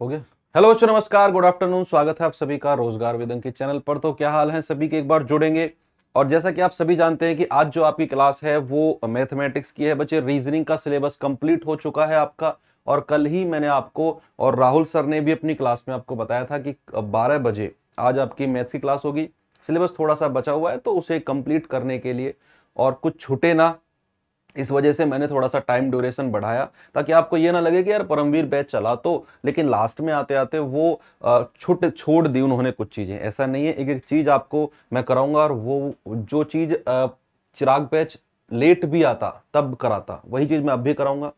हो गया हेलो बच्चों नमस्कार गुड आफ्टरनून स्वागत है आप सभी का रोजगार वेदन के चैनल पर तो क्या हाल है सभी के एक बार जुड़ेंगे और जैसा कि आप सभी जानते हैं कि आज जो आपकी क्लास है वो मैथमेटिक्स की है बच्चे रीजनिंग का सिलेबस कंप्लीट हो चुका है आपका और कल ही मैंने आपको और राहुल सर ने भी अपनी क्लास में आपको बताया था कि बारह बजे आज आपकी मैथ्स की क्लास होगी सिलेबस थोड़ा सा बचा हुआ है तो उसे कंप्लीट करने के लिए और कुछ छुटे ना इस वजह से मैंने थोड़ा सा टाइम ड्यूरेशन बढ़ाया ताकि आपको ये ना लगे कि यार परमवीर बैच चला तो लेकिन लास्ट में आते आते वो छुट छोड़ दी उन्होंने कुछ चीज़ें ऐसा नहीं है एक एक चीज़ आपको मैं कराऊंगा और वो जो चीज़ चिराग बैच लेट भी आता तब कराता वही चीज़ मैं अब भी कराऊंगा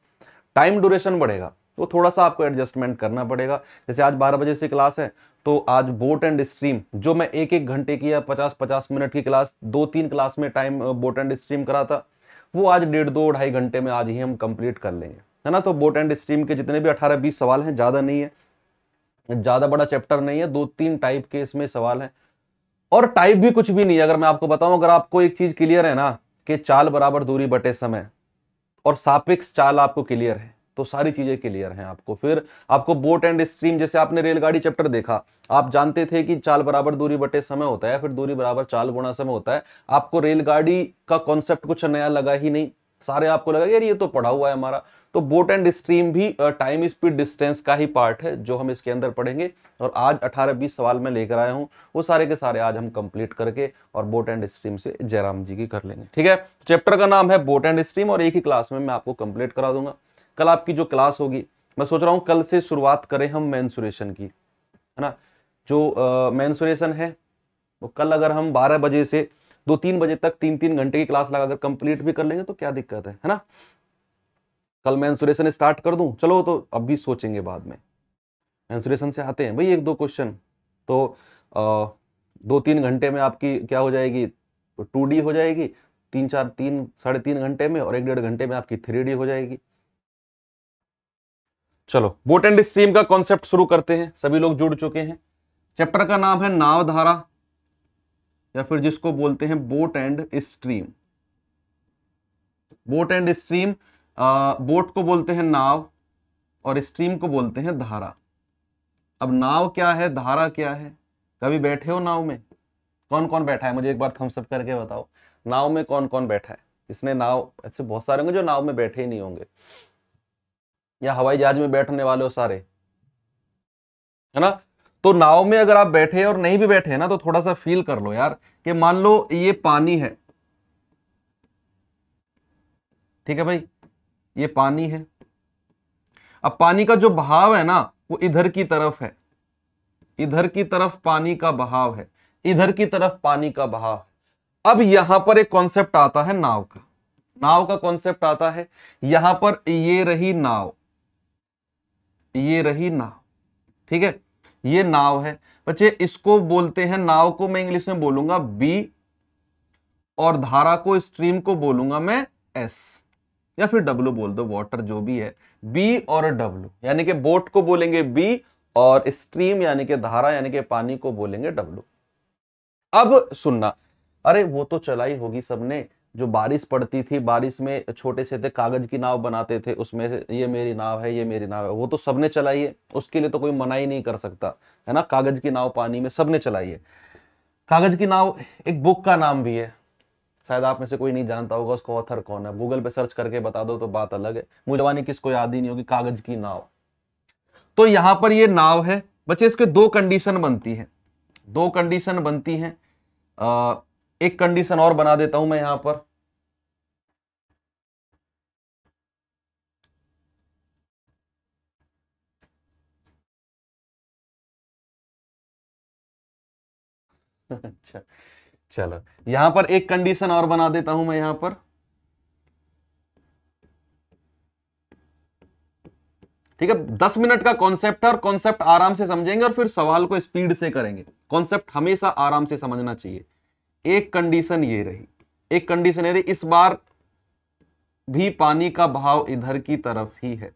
टाइम ड्यूरेशन बढ़ेगा तो थोड़ा सा आपको एडजस्टमेंट करना पड़ेगा जैसे आज 12 बजे से क्लास है तो आज बोट एंड स्ट्रीम जो मैं एक एक घंटे की या 50-50 मिनट की क्लास दो तीन क्लास में टाइम बोट एंड स्ट्रीम करा था वो आज डेढ़ दो ढाई घंटे में आज ही हम कंप्लीट कर लेंगे है ना तो बोट एंड स्ट्रीम के जितने भी अठारह बीस सवाल हैं ज़्यादा नहीं है ज़्यादा बड़ा चैप्टर नहीं है दो तीन टाइप के इसमें सवाल हैं और टाइप भी कुछ भी नहीं है अगर मैं आपको बताऊं अगर आपको एक चीज़ क्लियर है ना कि चाल बराबर दूरी बटे समय और सापेक्ष चाल आपको क्लियर है तो सारी चीज़ें क्लियर हैं आपको फिर आपको बोट एंड स्ट्रीम जैसे आपने रेलगाड़ी चैप्टर देखा आप जानते थे कि चाल बराबर दूरी बटे समय होता है फिर दूरी बराबर चाल गुणा समय होता है आपको रेलगाड़ी का कॉन्सेप्ट कुछ नया लगा ही नहीं सारे आपको लगा यार ये तो पढ़ा हुआ है हमारा तो बोट एंड स्ट्रीम भी टाइम स्पीड डिस्टेंस का ही पार्ट है जो हम इसके अंदर पढ़ेंगे और आज 18-20 सवाल में लेकर आया हूँ वो सारे के सारे आज हम कंप्लीट करके और बोट एंड स्ट्रीम से जयराम जी की कर लेंगे ठीक है चैप्टर का नाम है बोट एंड स्ट्रीम और एक ही क्लास में मैं आपको कंप्लीट करा दूंगा कल आपकी जो क्लास होगी मैं सोच रहा हूँ कल से शुरुआत करें हम मैंसुरेशन की है ना जो मैंसुरेशन है वो कल अगर हम बारह बजे से दो तीन बजे तक तीन तीन घंटे की क्लास लगाकर कंप्लीट भी कर लेंगे तो क्या दिक्कत है है ना कल मैं इंसुरेशन स्टार्ट कर दूं चलो तो अब भी सोचेंगे बाद में इंसुरेशन से आते हैं भाई एक दो क्वेश्चन तो आ, दो तीन घंटे में आपकी क्या हो जाएगी टू तो डी हो जाएगी तीन चार तीन साढ़े तीन घंटे में और एक डेढ़ घंटे में आपकी थ्री डी हो जाएगी चलो बोट एंड स्ट्रीम का कॉन्सेप्ट शुरू करते हैं सभी लोग जुड़ चुके हैं चैप्टर का नाम है नाव धारा या फिर जिसको बोलते हैं boat and stream boat and stream boat को बोलते हैं नाव और स्ट्रीम को बोलते हैं धारा अब नाव क्या है धारा क्या है कभी बैठे हो नाव में कौन कौन बैठा है मुझे एक बार थम्सअप करके बताओ नाव में कौन कौन बैठा है इसने नाव ऐसे अच्छा, बहुत सारे होंगे जो नाव में बैठे ही नहीं होंगे या हवाई जहाज में बैठने वाले हो सारे है ना तो नाव में अगर आप बैठे और नहीं भी बैठे ना तो थोड़ा सा फील कर लो यार कि मान लो ये पानी है ठीक है भाई ये पानी है अब पानी का जो बहाव है ना वो इधर की तरफ है इधर की तरफ पानी का बहाव है इधर की तरफ पानी का बहाव है अब यहां पर एक कॉन्सेप्ट आता है नाव का नाव का कॉन्सेप्ट आता है यहां पर ये रही नाव ये रही नाव ठीक है ये नाव है बच्चे इसको बोलते हैं नाव को मैं इंग्लिश में बोलूंगा बी और धारा को स्ट्रीम को बोलूंगा मैं एस या फिर डब्लू बोल दो वाटर जो भी है बी और डब्लू यानी कि बोट को बोलेंगे बी और स्ट्रीम यानी कि धारा यानी कि पानी को बोलेंगे डब्लू अब सुनना अरे वो तो चलाई होगी सबने जो बारिश पड़ती थी बारिश में छोटे से थे कागज की नाव बनाते थे उसमें से ये मेरी नाव है ये मेरी नाव है वो तो सबने चलाई है उसके लिए तो कोई मना ही नहीं कर सकता है ना कागज की नाव पानी में सबने चलाई है कागज की नाव एक बुक का नाम भी है शायद आप में से कोई नहीं जानता होगा उसका ऑथर कौन है गूगल पे सर्च करके बता दो तो बात अलग है मुझे जवानी किसको याद ही नहीं होगी कागज की नाव तो यहां पर ये नाव है बच्चे इसके दो कंडीशन बनती है दो कंडीशन बनती हैं एक कंडीशन और बना देता हूं मैं यहां पर अच्छा चलो यहां पर एक कंडीशन और बना देता हूं मैं यहां पर ठीक है दस मिनट का कॉन्सेप्ट है और कॉन्सेप्ट आराम से समझेंगे और फिर सवाल को स्पीड से करेंगे कॉन्सेप्ट हमेशा आराम से समझना चाहिए एक कंडीशन ये रही एक कंडीशन ये रही इस बार भी पानी का बहाव इधर की तरफ ही है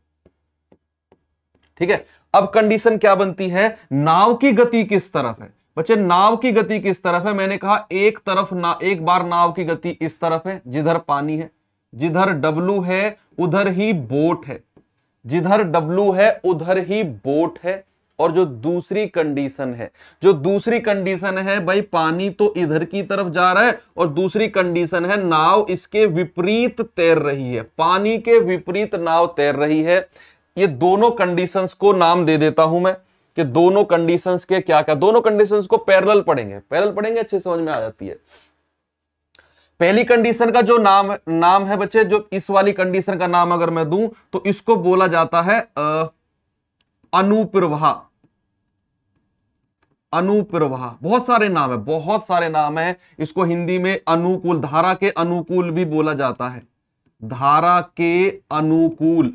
ठीक है अब कंडीशन क्या बनती है नाव की गति किस तरफ है बच्चे नाव की गति किस तरफ है मैंने कहा एक तरफ ना एक बार नाव की गति इस तरफ है जिधर पानी है जिधर डब्लू है उधर ही बोट है जिधर डब्लू है उधर ही बोट है और जो दूसरी कंडीशन है जो दूसरी कंडीशन है भाई पानी तो इधर की तरफ जा रहा है और दूसरी कंडीशन है नाव इसके विपरीत तैर रही है पानी के विपरीत नाव तैर रही है ये दोनों कंडीशंस को नाम दे देता हूं मैं कि दोनों कंडीशंस के क्या क्या दोनों कंडीशंस को पैरल पढ़ेंगे पैरल पढ़ेंगे अच्छे समझ में आ जाती है पहली कंडीशन का जो नाम नाम है बच्चे जो इस वाली कंडीशन का नाम अगर मैं दूं तो इसको बोला जाता है आ, अनुप्रवाह अनुप्रवाह बहुत सारे नाम है बहुत सारे नाम है इसको हिंदी में अनुकूल धारा के अनुकूल भी बोला जाता है धारा के अनुकूल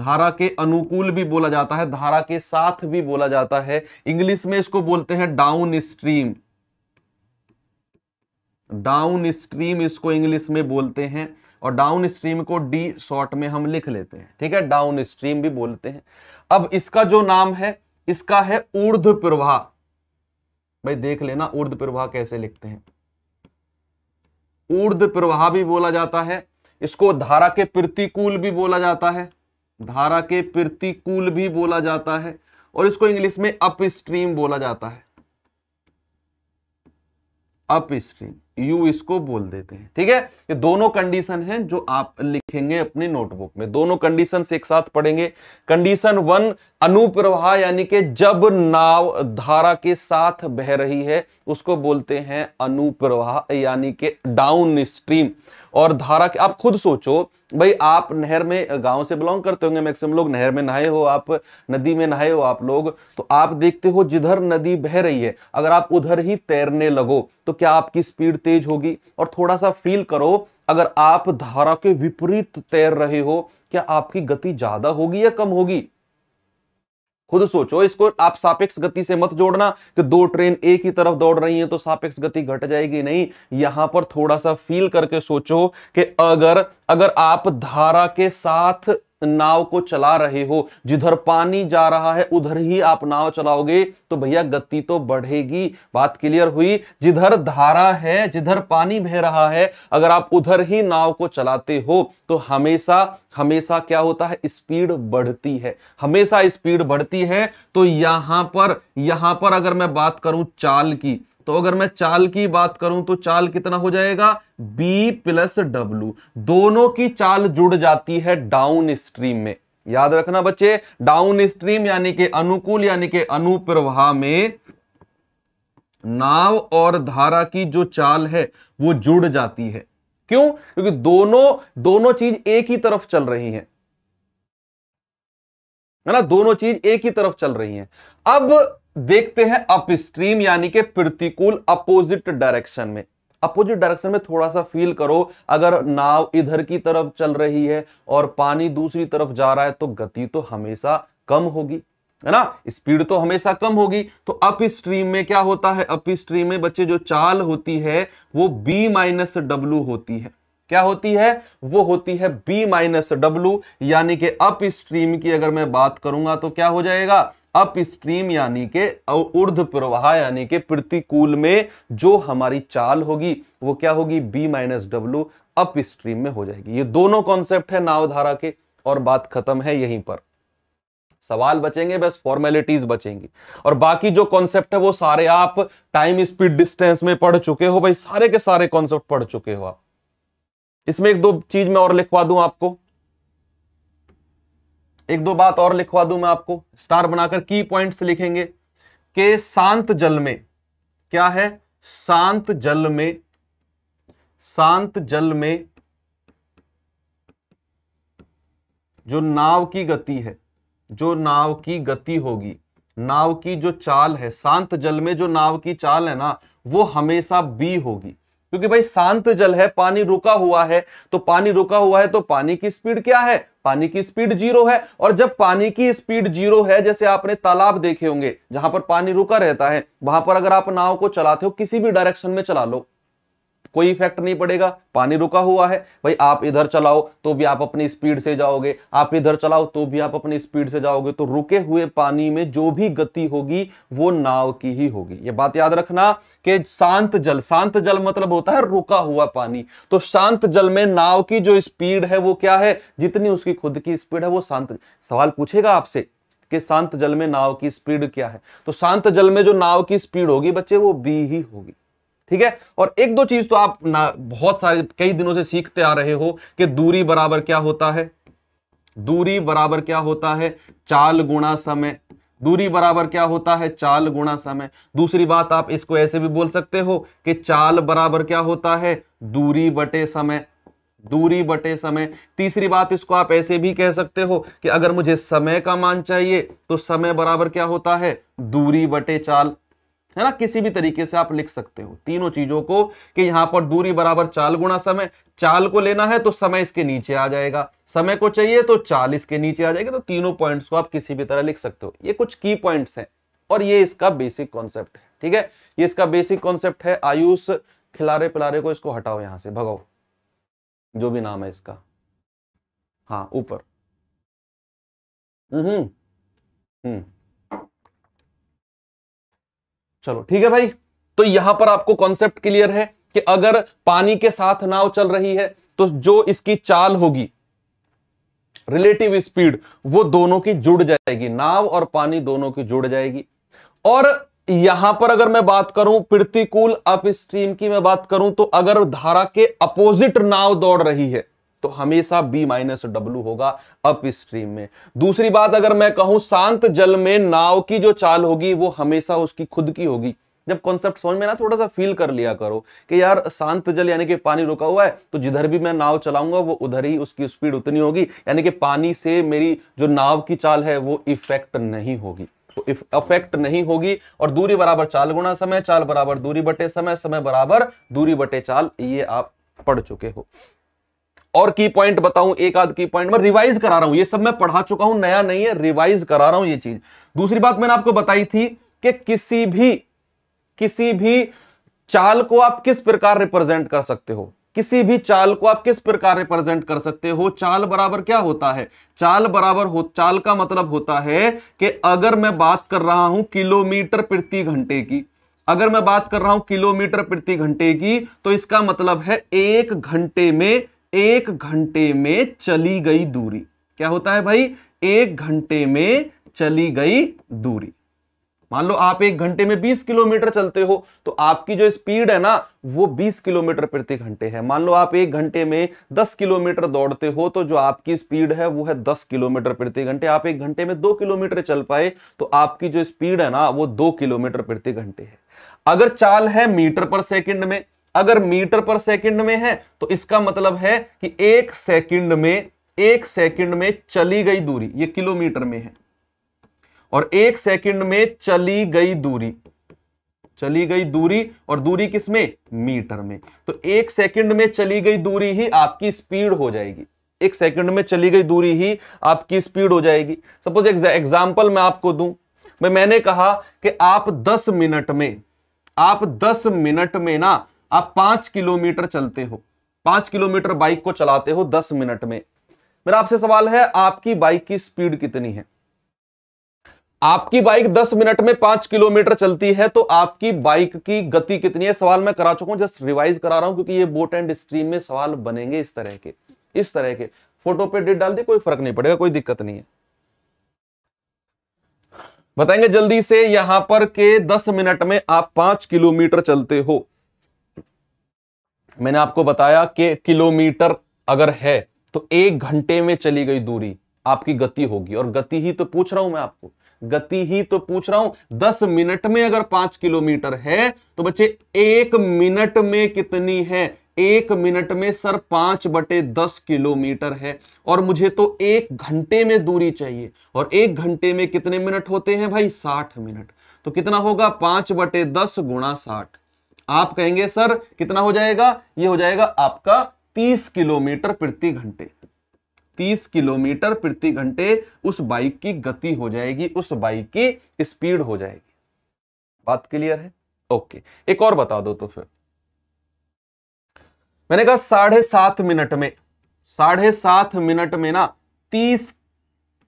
धारा के अनुकूल भी बोला जाता है धारा के साथ भी बोला जाता है इंग्लिश में इसको बोलते हैं डाउन स्ट्रीम डाउन स्ट्रीम इसको इंग्लिश में बोलते हैं और डाउन स्ट्रीम को डी शॉर्ट में हम लिख लेते हैं ठीक है डाउन स्ट्रीम भी बोलते हैं अब इसका जो नाम है इसका है ऊर्ध प्रवाह भाई देख लेना ऊर्ध प्रवाह कैसे लिखते हैं ऊर्ध प्रवाह भी बोला जाता है इसको धारा के प्रतिकूल भी बोला जाता है धारा के प्रतिकूल भी बोला जाता है और इसको इंग्लिश में अपस्ट्रीम बोला जाता है अपस्ट्रीम यू इसको बोल देते हैं ठीक है ये दोनों कंडीशन हैं जो आप लिखेंगे अपनी नोटबुक में दोनों कंडीशन एक साथ पढ़ेंगे कंडीशन वन अनुप्रवाह यानी कि जब नाव धारा के साथ बह रही है उसको बोलते हैं अनुप्रवाह यानी कि डाउन स्ट्रीम और धारा के आप खुद सोचो भाई आप नहर में गांव से बिलोंग करते होंगे मैक्सिमम लोग नहर में नहाए हो आप नदी में नहाए हो आप लोग तो आप देखते हो जिधर नदी बह रही है अगर आप उधर ही तैरने लगो तो क्या आपकी स्पीड तेज होगी और थोड़ा सा फील करो अगर आप धारा के विपरीत तैर रहे हो क्या आपकी गति ज्यादा होगी या कम होगी खुद सोचो इसको आप सापेक्ष गति से मत जोड़ना कि दो ट्रेन एक ही तरफ दौड़ रही हैं तो सापेक्ष गति घट जाएगी नहीं यहां पर थोड़ा सा फील करके सोचो कि अगर अगर आप धारा के साथ नाव को चला रहे हो जिधर पानी जा रहा है उधर ही आप नाव चलाओगे तो भैया गति तो बढ़ेगी बात क्लियर हुई जिधर धारा है जिधर पानी बह रहा है अगर आप उधर ही नाव को चलाते हो तो हमेशा हमेशा क्या होता है स्पीड बढ़ती है हमेशा स्पीड बढ़ती है तो यहां पर यहां पर अगर मैं बात करूं चाल की तो अगर मैं चाल की बात करूं तो चाल कितना हो जाएगा बी प्लस डब्ल्यू दोनों की चाल जुड़ जाती है डाउन स्ट्रीम में याद रखना बच्चे डाउन स्ट्रीम यानी के अनुकूल यानी के अनुप्रवाह में नाव और धारा की जो चाल है वो जुड़ जाती है क्यों क्योंकि दोनों दोनों चीज एक ही तरफ चल रही है ना दोनों चीज एक ही तरफ चल रही है अब देखते हैं अपस्ट्रीम यानी कि प्रतिकूल अपोजिट डायरेक्शन में अपोजिट डायरेक्शन में थोड़ा सा फील करो अगर नाव इधर की तरफ चल रही है और पानी दूसरी तरफ जा रहा है तो गति तो हमेशा कम होगी है ना स्पीड तो हमेशा कम होगी तो अपस्ट्रीम में क्या होता है अपस्ट्रीम में बच्चे जो चाल होती है वो बी माइनस डब्लू होती है क्या होती है वो होती है बी माइनस डब्लू यानी कि अपस्ट्रीम की अगर मैं बात करूंगा तो क्या हो जाएगा अपस्ट्रीम यानी के उर्ध प्रवाह यानी के प्रतिकूल में जो हमारी चाल होगी वो क्या होगी B minus W up stream में हो जाएगी ये दोनों कॉन्सेप्ट है नावधारा के और बात खत्म है यहीं पर सवाल बचेंगे बस फॉर्मेलिटीज बचेंगी और बाकी जो कॉन्सेप्ट है वो सारे आप टाइम स्पीड डिस्टेंस में पढ़ चुके हो भाई सारे के सारे कॉन्सेप्ट पढ़ चुके हो आप इसमें एक दो चीज मैं और लिखवा दूं आपको एक दो बात और लिखवा दू मैं आपको स्टार बनाकर की पॉइंट्स लिखेंगे के शांत जल में क्या है शांत जल में शांत जल में जो नाव की गति है जो नाव की गति होगी नाव की जो चाल है शांत जल में जो नाव की चाल है ना वो हमेशा बी होगी क्योंकि भाई शांत जल है पानी रुका हुआ है तो पानी रुका हुआ है तो पानी की स्पीड क्या है पानी की स्पीड जीरो है और जब पानी की स्पीड जीरो है जैसे आपने तालाब देखे होंगे जहां पर पानी रुका रहता है वहां पर अगर आप नाव को चलाते हो किसी भी डायरेक्शन में चला लो कोई इफेक्ट नहीं पड़ेगा पानी रुका हुआ है भाई आप इधर चलाओ तो भी आप अपनी स्पीड से जाओगे आप इधर चलाओ तो भी आप अपनी स्पीड से जाओगे तो रुके हुए पानी में जो भी गति होगी वो नाव की ही होगी ये बात याद रखना कि शांत जल शांत जल मतलब होता है रुका हुआ पानी तो शांत जल में नाव की जो स्पीड है वो क्या है जितनी उसकी खुद की स्पीड है वो शांत सवाल पूछेगा आपसे कि शांत जल में नाव की स्पीड क्या है तो शांत जल में जो नाव की स्पीड होगी बच्चे वो बी ही होगी ठीक है और एक दो चीज तो आप ना बहुत सारे कई दिनों से सीखते आ रहे हो कि दूरी बराबर क्या होता है दूरी बराबर क्या होता है चाल गुणा समय दूरी बराबर क्या होता है चाल गुणा समय दूसरी बात आप इसको ऐसे भी बोल सकते हो कि चाल बराबर क्या होता है दूरी बटे समय दूरी बटे समय तीसरी बात इसको आप ऐसे भी कह सकते हो कि अगर मुझे समय का मान चाहिए तो समय बराबर क्या होता है दूरी बटे चाल है ना किसी भी तरीके से आप लिख सकते हो तीनों चीजों को कि यहां पर दूरी बराबर चाल गुणा समय चाल को लेना है तो समय इसके नीचे आ जाएगा समय को चाहिए तो चाल इसके नीचे आ जाएगा तो तीनों पॉइंट्स को आप किसी भी तरह लिख सकते हो ये कुछ की पॉइंट्स हैं और ये इसका बेसिक कॉन्सेप्ट है ठीक है ये इसका बेसिक कॉन्सेप्ट है आयुष खिलारे पिलारे को इसको हटाओ यहां से भगाओ जो भी नाम है इसका हाँ ऊपर हम्म हम्म चलो ठीक है भाई तो यहां पर आपको कॉन्सेप्ट क्लियर है कि अगर पानी के साथ नाव चल रही है तो जो इसकी चाल होगी रिलेटिव स्पीड वो दोनों की जुड़ जाएगी नाव और पानी दोनों की जुड़ जाएगी और यहां पर अगर मैं बात करूं प्रतिकूल अपस्ट्रीम की मैं बात करूं तो अगर धारा के अपोजिट नाव दौड़ रही है तो हमेशा बी माइनस डब्ल्यू होगा अपस्ट्रीम में दूसरी बात अगर मैं कहूं शांत जल में नाव की जो चाल होगी वो हमेशा उसकी खुद की होगी जब कॉन्सेप्ट समझ में ना थोड़ा सा फील कर लिया करो कि यार शांत जल यानी कि पानी रुका हुआ है तो जिधर भी मैं नाव चलाऊंगा वो उधर ही उसकी स्पीड उतनी होगी यानी कि पानी से मेरी जो नाव की चाल है वो इफेक्ट नहीं होगी तो अफेक्ट नहीं होगी और दूरी बराबर चाल गुणा समय चाल बराबर दूरी बटे समय समय बराबर दूरी बटे चाल ये आप पढ़ चुके हो और की पॉइंट बताऊं एक आध की पॉइंट मैं रिवाइज करा रहा हूं ये सब मैं पढ़ा चुका हूं नया नहीं है रिवाइज करा रहा हूं ये चीज दूसरी बात मैंने आपको बताई थी कि किसी भी किसी भी चाल को आप किस प्रकार रिप्रेजेंट कर सकते हो किसी भी चाल को आप किस प्रकार रिप्रेजेंट कर सकते हो चाल बराबर क्या होता है चाल बराबर हो चाल का मतलब होता है कि अगर मैं बात कर रहा हूं किलोमीटर प्रति घंटे की अगर मैं बात कर रहा हूं किलोमीटर प्रति घंटे की तो इसका मतलब है एक घंटे में एक घंटे में चली गई दूरी क्या होता है भाई एक घंटे में चली गई दूरी मान लो आप एक घंटे में 20 किलोमीटर चलते हो तो आपकी जो स्पीड है ना वो 20 किलोमीटर प्रति घंटे है मान लो आप एक घंटे में 10 किलोमीटर दौड़ते हो तो जो आपकी स्पीड है वो है 10 किलोमीटर प्रति घंटे आप एक घंटे में 2 किलोमीटर चल पाए तो आपकी जो स्पीड है ना वो 2 किलोमीटर प्रति घंटे है अगर चाल है मीटर पर सेकेंड में अगर मीटर पर सेकंड में है तो इसका मतलब है कि एक सेकंड में एक सेकंड में चली गई दूरी ये किलोमीटर में है और एक सेकंड में चली गई दूरी चली गई दूरी और दूरी किसमें मीटर में तो एक सेकंड में चली गई दूरी ही आपकी स्पीड हो जाएगी एक सेकंड में चली गई दूरी ही आपकी स्पीड हो जाएगी सपोज एग्जाम्पल मैं आपको दूं मैं मैंने कहा कि आप 10 मिनट में आप 10 मिनट में ना आप पांच किलोमीटर चलते हो पांच किलोमीटर बाइक को चलाते हो दस मिनट में मेरा आपसे सवाल है आपकी बाइक की स्पीड कितनी है आपकी बाइक दस मिनट में पांच किलोमीटर चलती है तो आपकी बाइक की गति कितनी है सवाल मैं करा चुका हूं जस्ट रिवाइज करा रहा हूं क्योंकि ये बोट एंड स्ट्रीम में सवाल बनेंगे इस तरह के इस तरह के फोटो पे डेट डाल दी कोई फर्क नहीं पड़ेगा कोई दिक्कत नहीं है बताएंगे जल्दी से यहां पर के दस मिनट में आप पांच किलोमीटर चलते हो मैंने आपको बताया कि किलोमीटर अगर है तो एक घंटे में चली गई दूरी आपकी गति होगी और गति ही तो पूछ रहा हूं मैं आपको गति ही तो पूछ रहा हूं दस मिनट में अगर पांच किलोमीटर है तो बच्चे एक मिनट में कितनी है एक मिनट में सर पांच बटे दस किलोमीटर है और मुझे तो एक घंटे में दूरी चाहिए और एक घंटे में कितने मिनट होते हैं भाई साठ मिनट तो कितना होगा पांच बटे दस गुणा साठ आप कहेंगे सर कितना हो जाएगा ये हो जाएगा आपका 30 किलोमीटर प्रति घंटे 30 किलोमीटर प्रति घंटे उस बाइक की गति हो जाएगी उस बाइक की स्पीड हो जाएगी बात क्लियर है ओके एक और बता दो तो फिर मैंने कहा साढ़े सात मिनट में साढ़े सात मिनट में ना तीस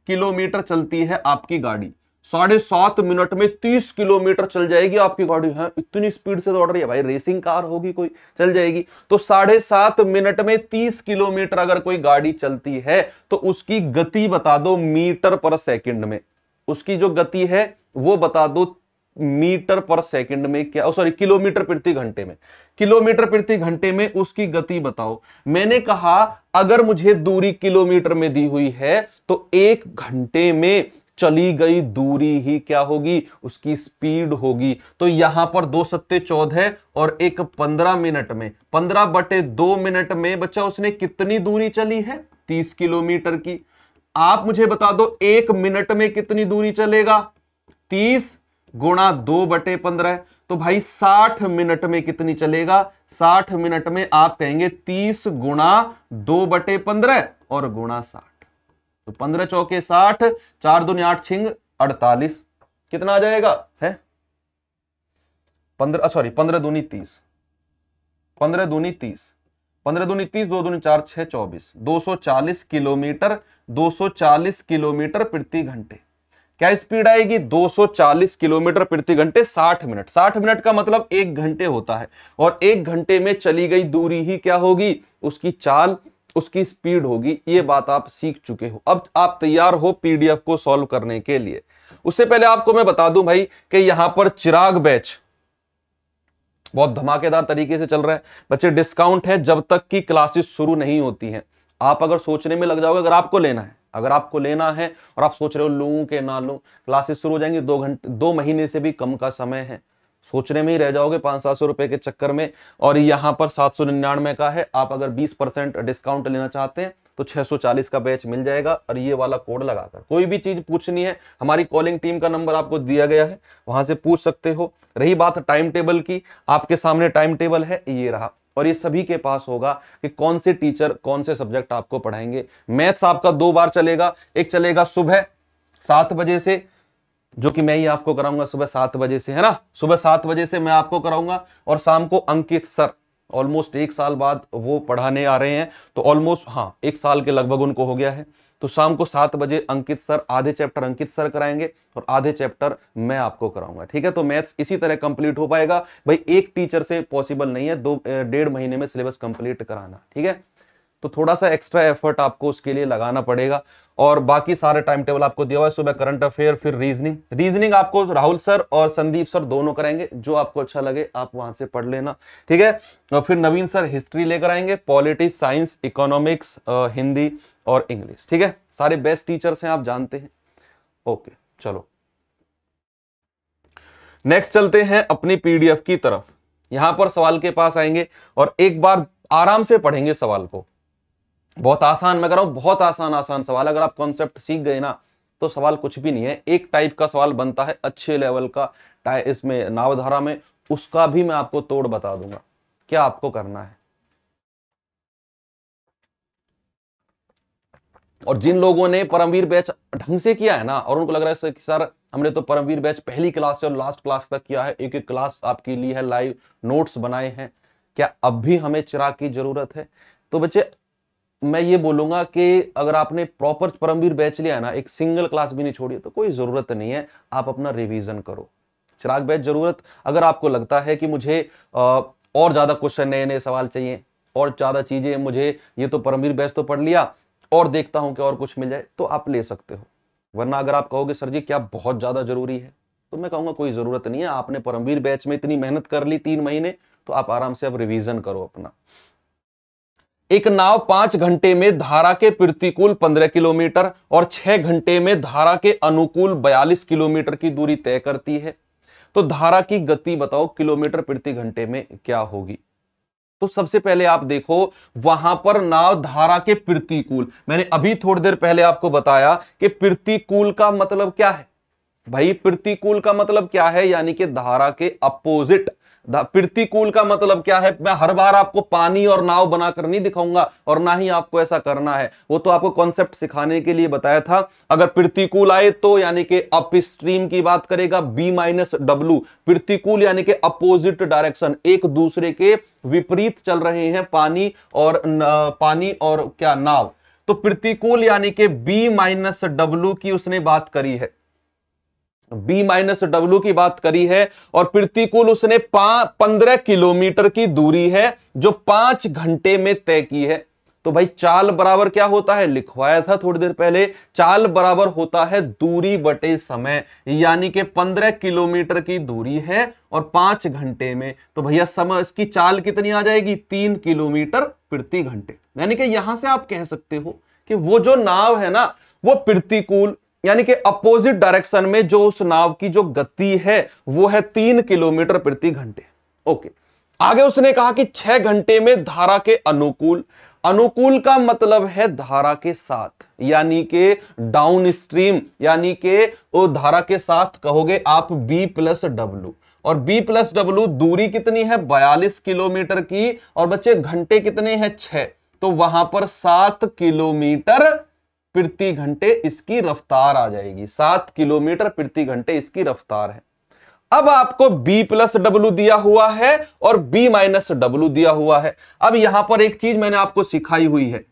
किलोमीटर चलती है आपकी गाड़ी साढ़े सात मिनट में तीस किलोमीटर चल जाएगी आपकी गाड़ी है हाँ, इतनी स्पीड से दौड़ रही है भाई रेसिंग कार होगी कोई चल जाएगी तो साढ़े सात मिनट में तीस किलोमीटर अगर कोई गाड़ी चलती है तो उसकी गति बता दो मीटर पर सेकंड में उसकी जो गति है वो बता दो मीटर पर सेकंड में क्या सॉरी किलोमीटर प्रति घंटे में किलोमीटर प्रति घंटे में उसकी गति बताओ मैंने कहा अगर मुझे दूरी किलोमीटर में दी हुई है तो एक घंटे में चली गई दूरी ही क्या होगी उसकी स्पीड होगी तो यहां पर दो सत्य चौदह और एक पंद्रह मिनट में पंद्रह बटे दो मिनट में बच्चा उसने कितनी दूरी चली है तीस किलोमीटर की आप मुझे बता दो एक मिनट में कितनी दूरी चलेगा तीस गुणा दो बटे पंद्रह तो भाई साठ मिनट में कितनी चलेगा साठ मिनट में आप कहेंगे तीस गुणा दो बटे पंद्रह और गुणा साठ तो पंद्रह चौके साठ चार दूनी आठ छिंग अड़तालीस कितना आ जाएगा है पंद्रह सॉरी पंद्रह दूनी तीस पंद्रह दूनी तीस पंद्रह दूनी तीस दो दूनी चार छह चौबीस दो सौ चालीस किलोमीटर दो सौ चालीस किलोमीटर प्रति घंटे क्या स्पीड आएगी 240 किलोमीटर प्रति घंटे 60 मिनट 60 मिनट का मतलब एक घंटे होता है और एक घंटे में चली गई दूरी ही क्या होगी उसकी चाल उसकी स्पीड होगी ये बात आप सीख चुके हो अब आप तैयार हो पीडीएफ को सॉल्व करने के लिए उससे पहले आपको मैं बता दूं भाई कि यहां पर चिराग बैच बहुत धमाकेदार तरीके से चल रहा है बच्चे डिस्काउंट है जब तक की क्लासेस शुरू नहीं होती हैं आप अगर सोचने में लग जाओगे अगर आपको लेना है अगर आपको लेना है और आप सोच रहे हो लू के ना लू क्लासेस शुरू हो जाएंगे दो घंटे दो महीने से भी कम का समय है सोचने में ही रह जाओगे पाँच सात सौ रुपए के चक्कर में और यहाँ पर सात सौ निन्यानवे का है आप अगर बीस परसेंट डिस्काउंट लेना चाहते हैं तो 640 का बैच मिल जाएगा और ये वाला कोड लगाकर कोई भी चीज पूछनी है हमारी कॉलिंग टीम का नंबर आपको दिया गया है वहां से पूछ सकते हो रही बात टाइम टेबल की आपके सामने टाइम टेबल है ये रहा और ये सभी के पास होगा कि कौन से टीचर कौन से सब्जेक्ट आपको पढ़ाएंगे मैथ्स आपका दो बार चलेगा एक चलेगा सुबह सात बजे से जो कि मैं ही आपको कराऊंगा सुबह सात बजे से है ना सुबह सात बजे से मैं आपको कराऊंगा और शाम को अंकित सर ऑलमोस्ट एक साल बाद वो पढ़ाने आ रहे हैं तो ऑलमोस्ट हाँ एक साल के लगभग उनको हो गया है तो शाम को सात बजे अंकित सर आधे चैप्टर अंकित सर कराएंगे और आधे चैप्टर मैं आपको कराऊंगा ठीक है तो मैथ्स इसी तरह कंप्लीट हो पाएगा भाई एक टीचर से पॉसिबल नहीं है दो डेढ़ महीने में सिलेबस कंप्लीट कराना ठीक है तो थोड़ा सा एक्स्ट्रा एफर्ट आपको उसके लिए लगाना पड़ेगा और बाकी सारा टाइम टेबल आपको दिया हुआ है सुबह करंट अफेयर फिर रीजनिंग रीजनिंग आपको राहुल सर और संदीप सर दोनों कराएंगे जो आपको अच्छा लगे आप वहां से पढ़ लेना ठीक है और फिर नवीन सर हिस्ट्री लेकर आएंगे पॉलिटिक्स साइंस इकोनॉमिक्स हिंदी और इंग्लिश ठीक है सारे बेस्ट टीचर्स हैं आप जानते हैं ओके चलो नेक्स्ट चलते हैं अपनी पीडीएफ की तरफ यहां पर सवाल के पास आएंगे और एक बार आराम से पढ़ेंगे सवाल को बहुत आसान मैं कर रहा हूँ बहुत आसान आसान सवाल अगर आप कॉन्सेप्ट सीख गए ना तो सवाल कुछ भी नहीं है एक टाइप का सवाल बनता है अच्छे लेवल का इसमें नावधारा में उसका भी मैं आपको तोड़ बता दूंगा क्या आपको करना है और जिन लोगों ने परमवीर बैच ढंग से किया है ना और उनको लग रहा है कि सर हमने तो परमवीर बैच पहली क्लास से और लास्ट क्लास तक किया है एक एक क्लास आपके लिए है लाइव नोट्स बनाए हैं क्या अब भी हमें चिराग की जरूरत है तो बच्चे मैं ये बोलूंगा कि अगर आपने प्रॉपर परमवीर बैच लिया ना एक सिंगल क्लास भी नहीं छोड़ी तो कोई ज़रूरत नहीं है आप अपना रिवीजन करो चिराग बैच ज़रूरत अगर आपको लगता है कि मुझे और ज़्यादा क्वेश्चन नए नए सवाल चाहिए और ज़्यादा चीज़ें मुझे ये तो परमवीर बैच तो पढ़ लिया और देखता हूं कि और कुछ मिल जाए तो आप ले सकते हो वरना अगर आप कहोगे सर जी क्या बहुत ज़्यादा ज़रूरी है तो मैं कहूँगा कोई ज़रूरत नहीं है आपने परमवीर बैच में इतनी मेहनत कर ली तीन महीने तो आप आराम से अब रिविज़न करो अपना एक नाव पांच घंटे में धारा के प्रतिकूल पंद्रह किलोमीटर और छह घंटे में धारा के अनुकूल बयालीस किलोमीटर की दूरी तय करती है तो धारा की गति बताओ किलोमीटर प्रति घंटे में क्या होगी तो सबसे पहले आप देखो वहां पर नाव धारा के प्रतिकूल मैंने अभी थोड़ी देर पहले आपको बताया कि प्रतिकूल का मतलब क्या है भाई प्रतिकूल का मतलब क्या है यानी कि धारा के अपोजिट प्रतिकूल का मतलब क्या है मैं हर बार आपको पानी और नाव बनाकर नहीं दिखाऊंगा और ना ही आपको ऐसा करना है वो तो आपको कॉन्सेप्ट सिखाने के लिए बताया था अगर प्रतिकूल आए तो यानी कि अपस्ट्रीम की बात करेगा बी माइनस डब्ल्यू प्रतिकूल यानी कि अपोजिट डायरेक्शन एक दूसरे के विपरीत चल रहे हैं पानी और न, पानी और क्या नाव तो प्रतिकूल यानी कि बी माइनस डब्ल्यू की उसने बात करी है बी माइनस डब्ल्यू की बात करी है और प्रतिकूल उसने पंद्रह किलोमीटर की दूरी है जो पांच घंटे में तय की है तो भाई चाल बराबर क्या होता है लिखवाया था थोड़ी देर पहले चाल बराबर होता है दूरी बटे समय यानी कि पंद्रह किलोमीटर की दूरी है और पांच घंटे में तो भैया समय इसकी चाल कितनी आ जाएगी तीन किलोमीटर प्रति घंटे यानी कि यहां से आप कह सकते हो कि वो जो नाव है ना वो प्रतिकूल यानी कि अपोजिट डायरेक्शन में जो उस नाव की जो गति है वो है तीन किलोमीटर प्रति घंटे ओके आगे उसने कहा कि छह घंटे में धारा के अनुकूल अनुकूल का मतलब है धारा के साथ यानी के डाउन स्ट्रीम यानी के वो धारा के साथ कहोगे आप b प्लस डब्ल्यू और b प्लस डब्ल्यू दूरी कितनी है 42 किलोमीटर की और बच्चे घंटे कितने हैं छह तो वहां पर सात किलोमीटर प्रति घंटे इसकी रफ्तार आ जाएगी सात किलोमीटर प्रति घंटे इसकी रफ्तार है अब आपको b प्लस डब्ल्यू दिया हुआ है और b माइनस डब्ल्यू दिया हुआ है अब यहां पर एक चीज मैंने आपको सिखाई हुई है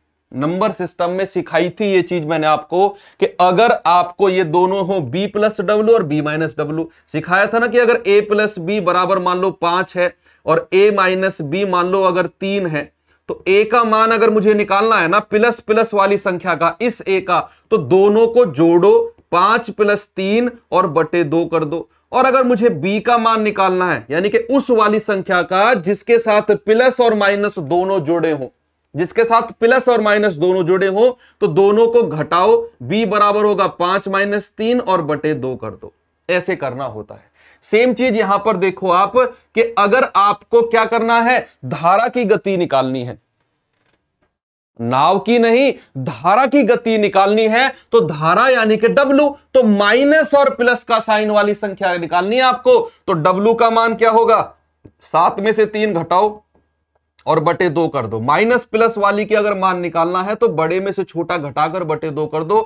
नंबर सिस्टम में सिखाई थी ये चीज मैंने आपको कि अगर आपको ये दोनों हो b प्लस डब्ल्यू और b माइनस डब्ल्यू सिखाया था ना कि अगर a प्लस बी बराबर मान लो पांच है और a माइनस बी मान लो अगर तीन है तो ए का मान अगर मुझे निकालना है ना प्लस प्लस वाली संख्या का इस ए का तो दोनों को जोड़ो पांच प्लस तीन और बटे दो कर दो और अगर मुझे b का मान निकालना है यानी कि उस वाली संख्या का जिसके साथ प्लस और माइनस दोनों जोड़े हों जिसके साथ प्लस और माइनस दोनों जुड़े हो तो दोनों को घटाओ बी बराबर होगा पांच माइनस तीन और बटे दो कर दो ऐसे करना होता है सेम चीज यहां पर देखो आप कि अगर आपको क्या करना है धारा की गति निकालनी है नाव की नहीं धारा की गति निकालनी है तो धारा यानी कि W तो माइनस और प्लस का साइन वाली संख्या निकालनी है आपको तो W का मान क्या होगा सात में से तीन घटाओ और बटे दो कर दो माइनस प्लस वाली की अगर मान निकालना है तो बड़े में से छोटा घटाकर बटे दो कर दो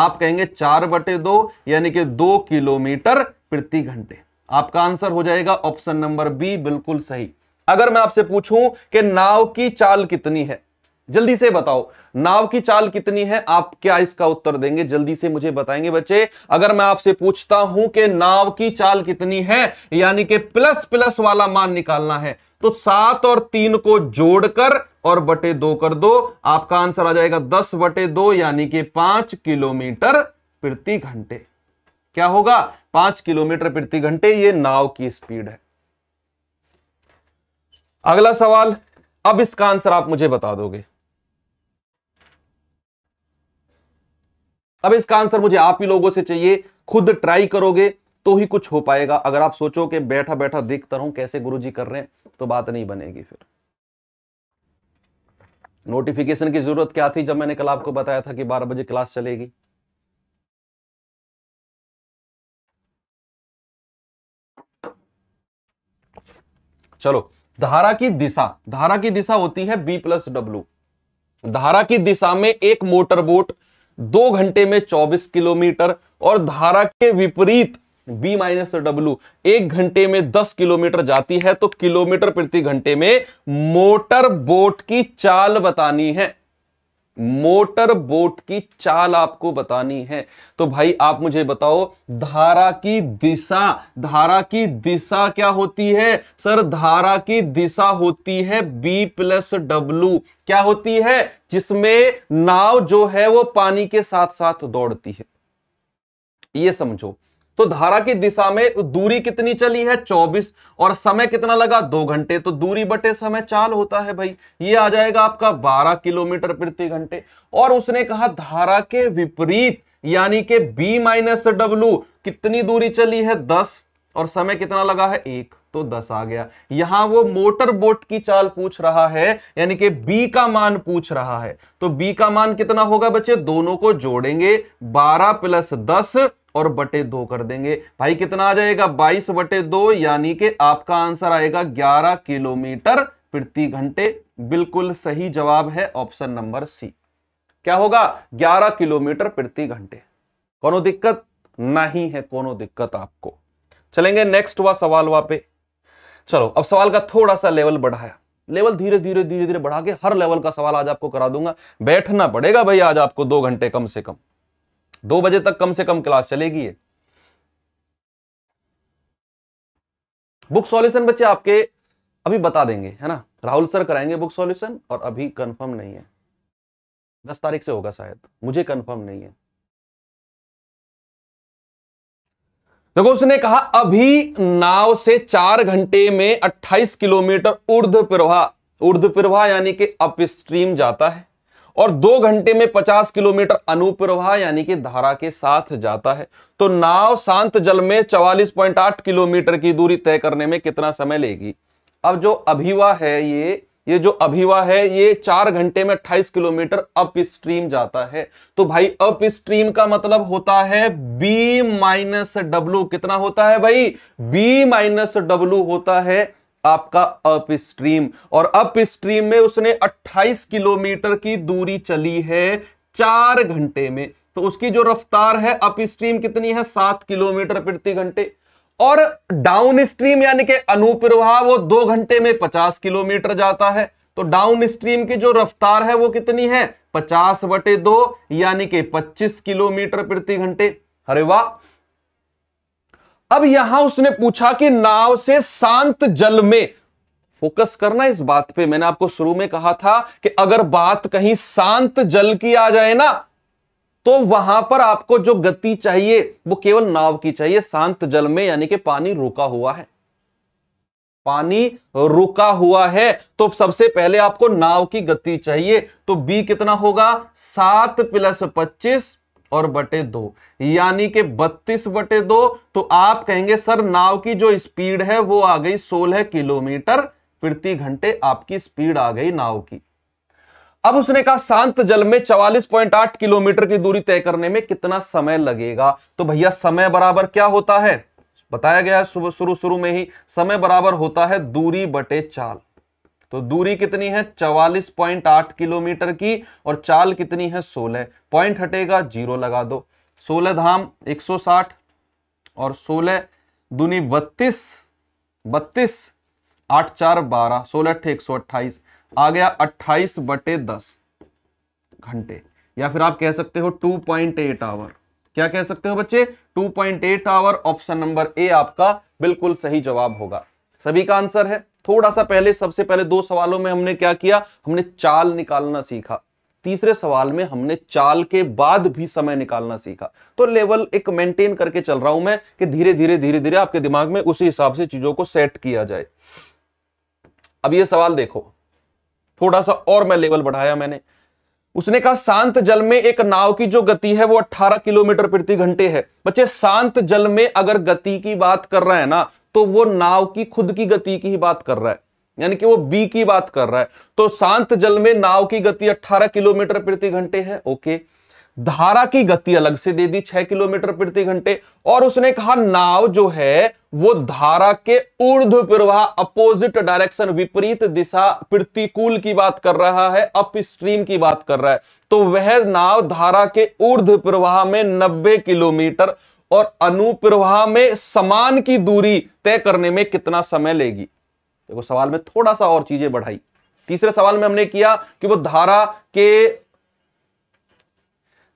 आप कहेंगे चार बटे दो यानी कि दो किलोमीटर प्रति घंटे आपका आंसर हो जाएगा ऑप्शन नंबर बी बिल्कुल सही अगर मैं आपसे पूछूं कि नाव की चाल कितनी है जल्दी से बताओ नाव की चाल कितनी है आप क्या इसका उत्तर देंगे जल्दी से मुझे बताएंगे बच्चे अगर मैं आपसे पूछता हूं कि नाव की चाल कितनी है यानी कि प्लस प्लस वाला मान निकालना है तो सात और तीन को जोड़कर और बटे दो कर दो आपका आंसर आ जाएगा दस बटे दो यानी कि पांच किलोमीटर प्रति घंटे क्या होगा पांच किलोमीटर प्रति घंटे ये नाव की स्पीड है अगला सवाल अब इसका आंसर आप मुझे बता दोगे अब इसका आंसर मुझे आप ही लोगों से चाहिए खुद ट्राई करोगे तो ही कुछ हो पाएगा अगर आप सोचो कि बैठा बैठा देखता रहूं कैसे गुरुजी कर रहे हैं तो बात नहीं बनेगी फिर नोटिफिकेशन की जरूरत क्या थी जब मैंने कल आपको बताया था कि बारह बजे क्लास चलेगी चलो धारा की दिशा धारा की दिशा होती है बी प्लस डब्ल्यू धारा की दिशा में एक मोटर बोट दो घंटे में 24 किलोमीटर और धारा के विपरीत b माइनस डब्ल्यू एक घंटे में 10 किलोमीटर जाती है तो किलोमीटर प्रति घंटे में मोटर बोट की चाल बतानी है मोटर बोट की चाल आपको बतानी है तो भाई आप मुझे बताओ धारा की दिशा धारा की दिशा क्या होती है सर धारा की दिशा होती है b प्लस डब्लू क्या होती है जिसमें नाव जो है वो पानी के साथ साथ दौड़ती है ये समझो तो धारा की दिशा में दूरी कितनी चली है 24 और समय कितना लगा दो घंटे तो दूरी बटे समय चाल होता है भाई ये आ जाएगा आपका 12 किलोमीटर प्रति घंटे और उसने कहा धारा के विपरीत यानी के b माइनस डब्लू कितनी दूरी चली है 10 और समय कितना लगा है एक तो 10 आ गया यहां वो मोटर बोट की चाल पूछ रहा है यानी कि b का मान पूछ रहा है तो b का मान कितना होगा बच्चे दोनों को जोड़ेंगे 12 प्लस दस और बटे दो कर देंगे भाई कितना आ जाएगा बाईस बटे दो यानी कि आपका आंसर आएगा ग्यारह किलोमीटर प्रति घंटे बिल्कुल सही जवाब है ऑप्शन नंबर सी क्या होगा ग्यारह किलोमीटर प्रति घंटे कोनो दिक्कत नहीं है कोनो दिक्कत आपको चलेंगे नेक्स्ट हुआ सवाल वहां पे चलो अब सवाल का थोड़ा सा लेवल बढ़ाया लेवल धीरे धीरे धीरे धीरे बढ़ा के हर लेवल का सवाल आज आपको करा दूंगा बैठना पड़ेगा भाई आज आपको दो घंटे कम से कम दो बजे तक कम से कम क्लास चलेगी है बुक सॉल्यूशन बच्चे आपके अभी बता देंगे है ना राहुल सर कराएंगे बुक सॉल्यूशन और अभी कंफर्म नहीं है दस तारीख से होगा शायद मुझे कंफर्म नहीं है देखो उसने कहा अभी नाव से चार घंटे में 28 किलोमीटर उर्ध प्रवाह उर्ध प्रवाह यानी कि अपस्ट्रीम जाता है और दो घंटे में 50 किलोमीटर अनुप्रवाह यानी कि धारा के साथ जाता है तो नाव शांत जल में 44.8 किलोमीटर की दूरी तय करने में कितना समय लेगी अब जो अभिवा है ये ये जो अभिवा है ये चार घंटे में 28 किलोमीटर अप स्ट्रीम जाता है तो भाई अप स्ट्रीम का मतलब होता है b माइनस डब्लू कितना होता है भाई b माइनस डब्लू होता है आपका अपस्ट्रीम और अपस्ट्रीम में उसने 28 किलोमीटर की दूरी चली है चार घंटे में तो उसकी जो रफ्तार है अपस्ट्रीम कितनी है सात किलोमीटर प्रति घंटे और डाउन स्ट्रीम यानी कि अनुप्रवाह वो दो घंटे में पचास किलोमीटर जाता है तो डाउन स्ट्रीम की जो रफ्तार है वो कितनी है पचास बटे दो यानी कि पच्चीस किलोमीटर प्रति घंटे अरे वाह अब यहां उसने पूछा कि नाव से शांत जल में फोकस करना इस बात पे मैंने आपको शुरू में कहा था कि अगर बात कहीं शांत जल की आ जाए ना तो वहां पर आपको जो गति चाहिए वो केवल नाव की चाहिए शांत जल में यानी कि पानी रुका हुआ है पानी रुका हुआ है तो सबसे पहले आपको नाव की गति चाहिए तो बी कितना होगा सात प्लस पच्चीस और बटे दो यानी कि बत्तीस बटे दो तो आप कहेंगे सर नाव की जो स्पीड है वो आ गई सोलह किलोमीटर प्रति घंटे आपकी स्पीड आ गई नाव की अब उसने कहा शांत जल में 44.8 किलोमीटर की दूरी तय करने में कितना समय लगेगा तो भैया समय बराबर क्या होता है बताया गया है शुरू शुरू में ही समय बराबर होता है दूरी बटे चाल तो दूरी कितनी है 44.8 किलोमीटर की और चाल कितनी है 16 पॉइंट हटेगा जीरो लगा दो 16 धाम 160 और 16 दूनी 32 बत्तीस आठ चार बारह सोलह अठे एक सौ अट्ठाईस आ गया अट्ठाईस बटे दस घंटे या फिर आप कह सकते हो टू पॉइंट एट आवर क्या कह सकते हो बच्चे two point eight hour option number A आपका बिल्कुल सही जवाब होगा सभी का आंसर है थोड़ा सा पहले सबसे पहले दो सवालों में हमने क्या किया हमने चाल निकालना सीखा तीसरे सवाल में हमने चाल के बाद भी समय निकालना सीखा तो लेवल एक मेंटेन करके चल रहा हूं मैं कि धीरे धीरे धीरे धीरे आपके दिमाग में उसी हिसाब से चीजों को सेट किया जाए अब ये सवाल देखो थोड़ा सा और मैं लेवल बढ़ाया मैंने उसने कहा शांत जल में एक नाव की जो गति है वो 18 किलोमीटर प्रति घंटे है बच्चे शांत जल में अगर गति की बात कर रहा है ना तो वो नाव की खुद की गति की ही बात कर रहा है यानी कि वो बी की बात कर रहा है तो शांत जल में नाव की गति 18 किलोमीटर प्रति घंटे है ओके धारा की गति अलग से दे दी छह किलोमीटर प्रति घंटे और उसने कहा नाव जो है वो धारा के ऊर्ध प्रवाह अपोजिट डायरेक्शन विपरीत दिशा प्रतिकूल की बात कर रहा है अपस्ट्रीम की बात कर रहा है तो वह नाव धारा के ऊर्ध प्रवाह में 90 किलोमीटर और अनुप्रवाह में समान की दूरी तय करने में कितना समय लेगी देखो सवाल में थोड़ा सा और चीजें बढ़ाई तीसरे सवाल में हमने किया कि वो धारा के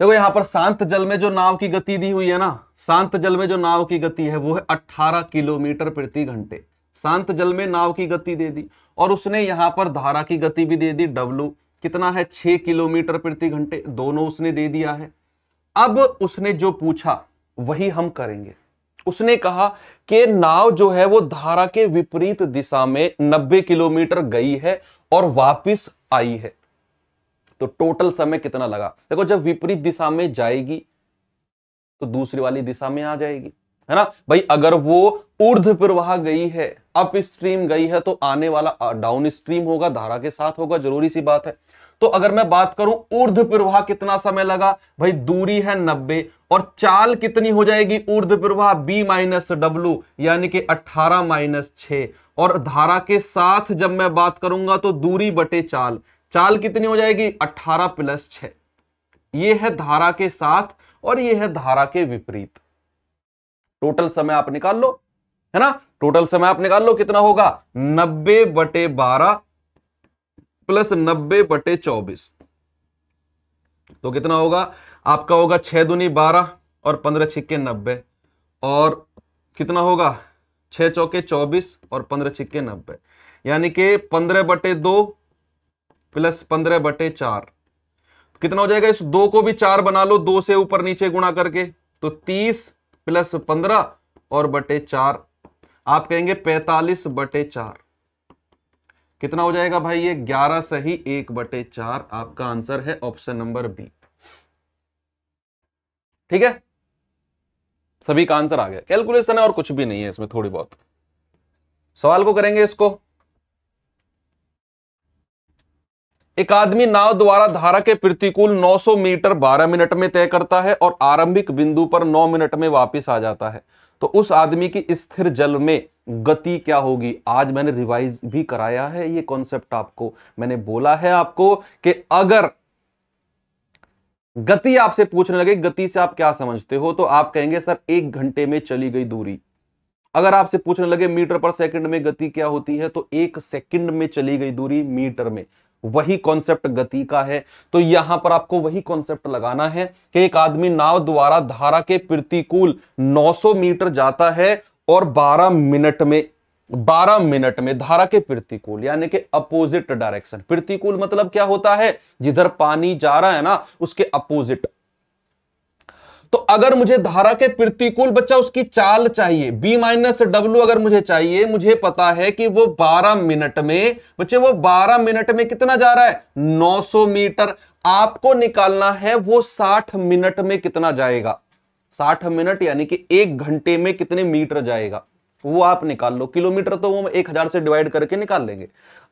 देखो यहां पर शांत जल में जो नाव की गति दी हुई है ना शांत जल में जो नाव की गति है वो है 18 किलोमीटर प्रति घंटे शांत जल में नाव की गति दे दी और उसने यहाँ पर धारा की गति भी दे दी डब्लू कितना है छ किलोमीटर प्रति घंटे दोनों उसने दे दिया है अब उसने जो पूछा वही हम करेंगे उसने कहा कि नाव जो है वो धारा के विपरीत दिशा में नब्बे किलोमीटर गई है और वापिस आई है तो टोटल समय कितना लगा देखो जब विपरीत दिशा में जाएगी तो दूसरी वाली दिशा में आ जाएगी है ना भाई अगर वो ऊर्ध प्रवाह गई है अप स्ट्रीम गई है तो आने वाला डाउन स्ट्रीम होगा धारा के साथ होगा जरूरी सी बात है तो अगर मैं बात करूं ऊर्ध प्रवाह कितना समय लगा भाई दूरी है 90 और चाल कितनी हो जाएगी ऊर्ध प्रवाह b माइनस डब्लू यानी कि 18 माइनस छ और धारा के साथ जब मैं बात करूंगा तो दूरी बटे चाल चाल कितनी हो जाएगी 18 प्लस छ ये है धारा के साथ और ये है धारा के विपरीत टोटल समय आप निकाल लो है ना टोटल समय आप निकाल लो कितना होगा 90 बटे बारह प्लस नब्बे बटे चौबीस तो कितना होगा आपका होगा छह दुनी बारह और पंद्रह छिक्के नब्बे और कितना होगा छह चौके चौबीस और पंद्रह छिक्के नब्बे यानी कि पंद्रह बटे दो प्लस पंद्रह बटे चार तो कितना हो जाएगा इस दो को भी चार बना लो दो से ऊपर नीचे गुणा करके तो तीस प्लस पंद्रह और बटे चार आप कहेंगे पैतालीस बटे चार कितना हो जाएगा भाई ये ग्यारह सही एक बटे चार आपका आंसर है ऑप्शन नंबर बी ठीक है सभी का आंसर आ गया कैलकुलेशन है और कुछ भी नहीं है इसमें थोड़ी बहुत सवाल को करेंगे इसको एक आदमी नाव द्वारा धारा के प्रतिकूल 900 मीटर 12 मिनट में तय करता है और आरंभिक बिंदु पर 9 मिनट में वापस आ जाता है तो उस आदमी की स्थिर जल में गति क्या होगी आज मैंने रिवाइज भी कराया है ये कॉन्सेप्ट आपको मैंने बोला है आपको कि अगर गति आपसे पूछने लगे गति से आप क्या समझते हो तो आप कहेंगे सर एक घंटे में चली गई दूरी अगर आपसे पूछने लगे मीटर पर सेकंड में गति क्या होती है तो एक सेकंड में चली गई दूरी मीटर में वही कॉन्सेप्ट गति का है तो यहां पर आपको वही कॉन्सेप्ट लगाना है कि एक आदमी नाव द्वारा धारा के प्रतिकूल 900 मीटर जाता है और 12 मिनट में 12 मिनट में धारा के प्रतिकूल यानी कि अपोजिट डायरेक्शन प्रतिकूल मतलब क्या होता है जिधर पानी जा रहा है ना उसके अपोजिट तो अगर मुझे धारा के प्रतिकूल बच्चा उसकी चाल चाहिए बी माइनस डब्ल्यू अगर मुझे चाहिए मुझे पता है कि वो 12 मिनट में बच्चे वो 12 मिनट में कितना जा रहा है 900 मीटर आपको निकालना है वो 60 मिनट में कितना जाएगा 60 मिनट यानी कि एक घंटे में कितने मीटर जाएगा वो आप निकाल लो किलोमीटर तो वो एक हजार से डिवाइड करके निकाल लेंगे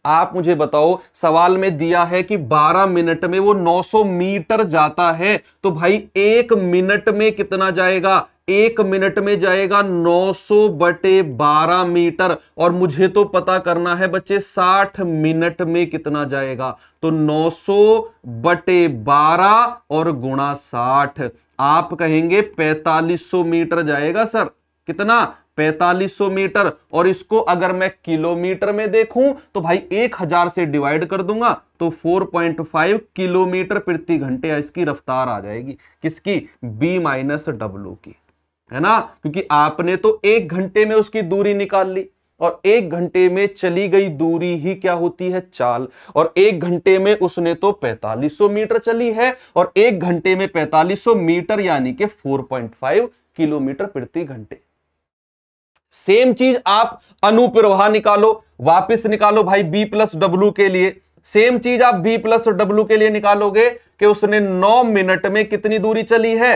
आप मुझे बताओ सवाल में दिया है कि 12 मिनट में वो 900 मीटर जाता है तो भाई एक मिनट में कितना जाएगा एक मिनट में जाएगा 900 बटे 12 मीटर और मुझे तो पता करना है बच्चे 60 मिनट में कितना जाएगा तो 900 बटे 12 और गुणा 60 आप कहेंगे 4500 मीटर जाएगा सर कितना 4500 मीटर और इसको अगर मैं किलोमीटर में देखूं तो भाई 1000 से डिवाइड कर दूंगा तो 4.5 किलोमीटर प्रति घंटे इसकी रफ्तार आ जाएगी किसकी b माइनस डब्लू की है ना क्योंकि आपने तो एक घंटे में उसकी दूरी निकाल ली और एक घंटे में चली गई दूरी ही क्या होती है चाल और एक घंटे में उसने तो 4500 मीटर चली है और एक घंटे में 4500 मीटर यानी कि 4.5 किलोमीटर प्रति घंटे सेम चीज आप अनुप्रवाह निकालो वापस निकालो भाई बी प्लस डब्ल्यू के लिए सेम चीज आप बी प्लस डब्ल्यू के लिए निकालोगे कि उसने 9 मिनट में कितनी दूरी चली है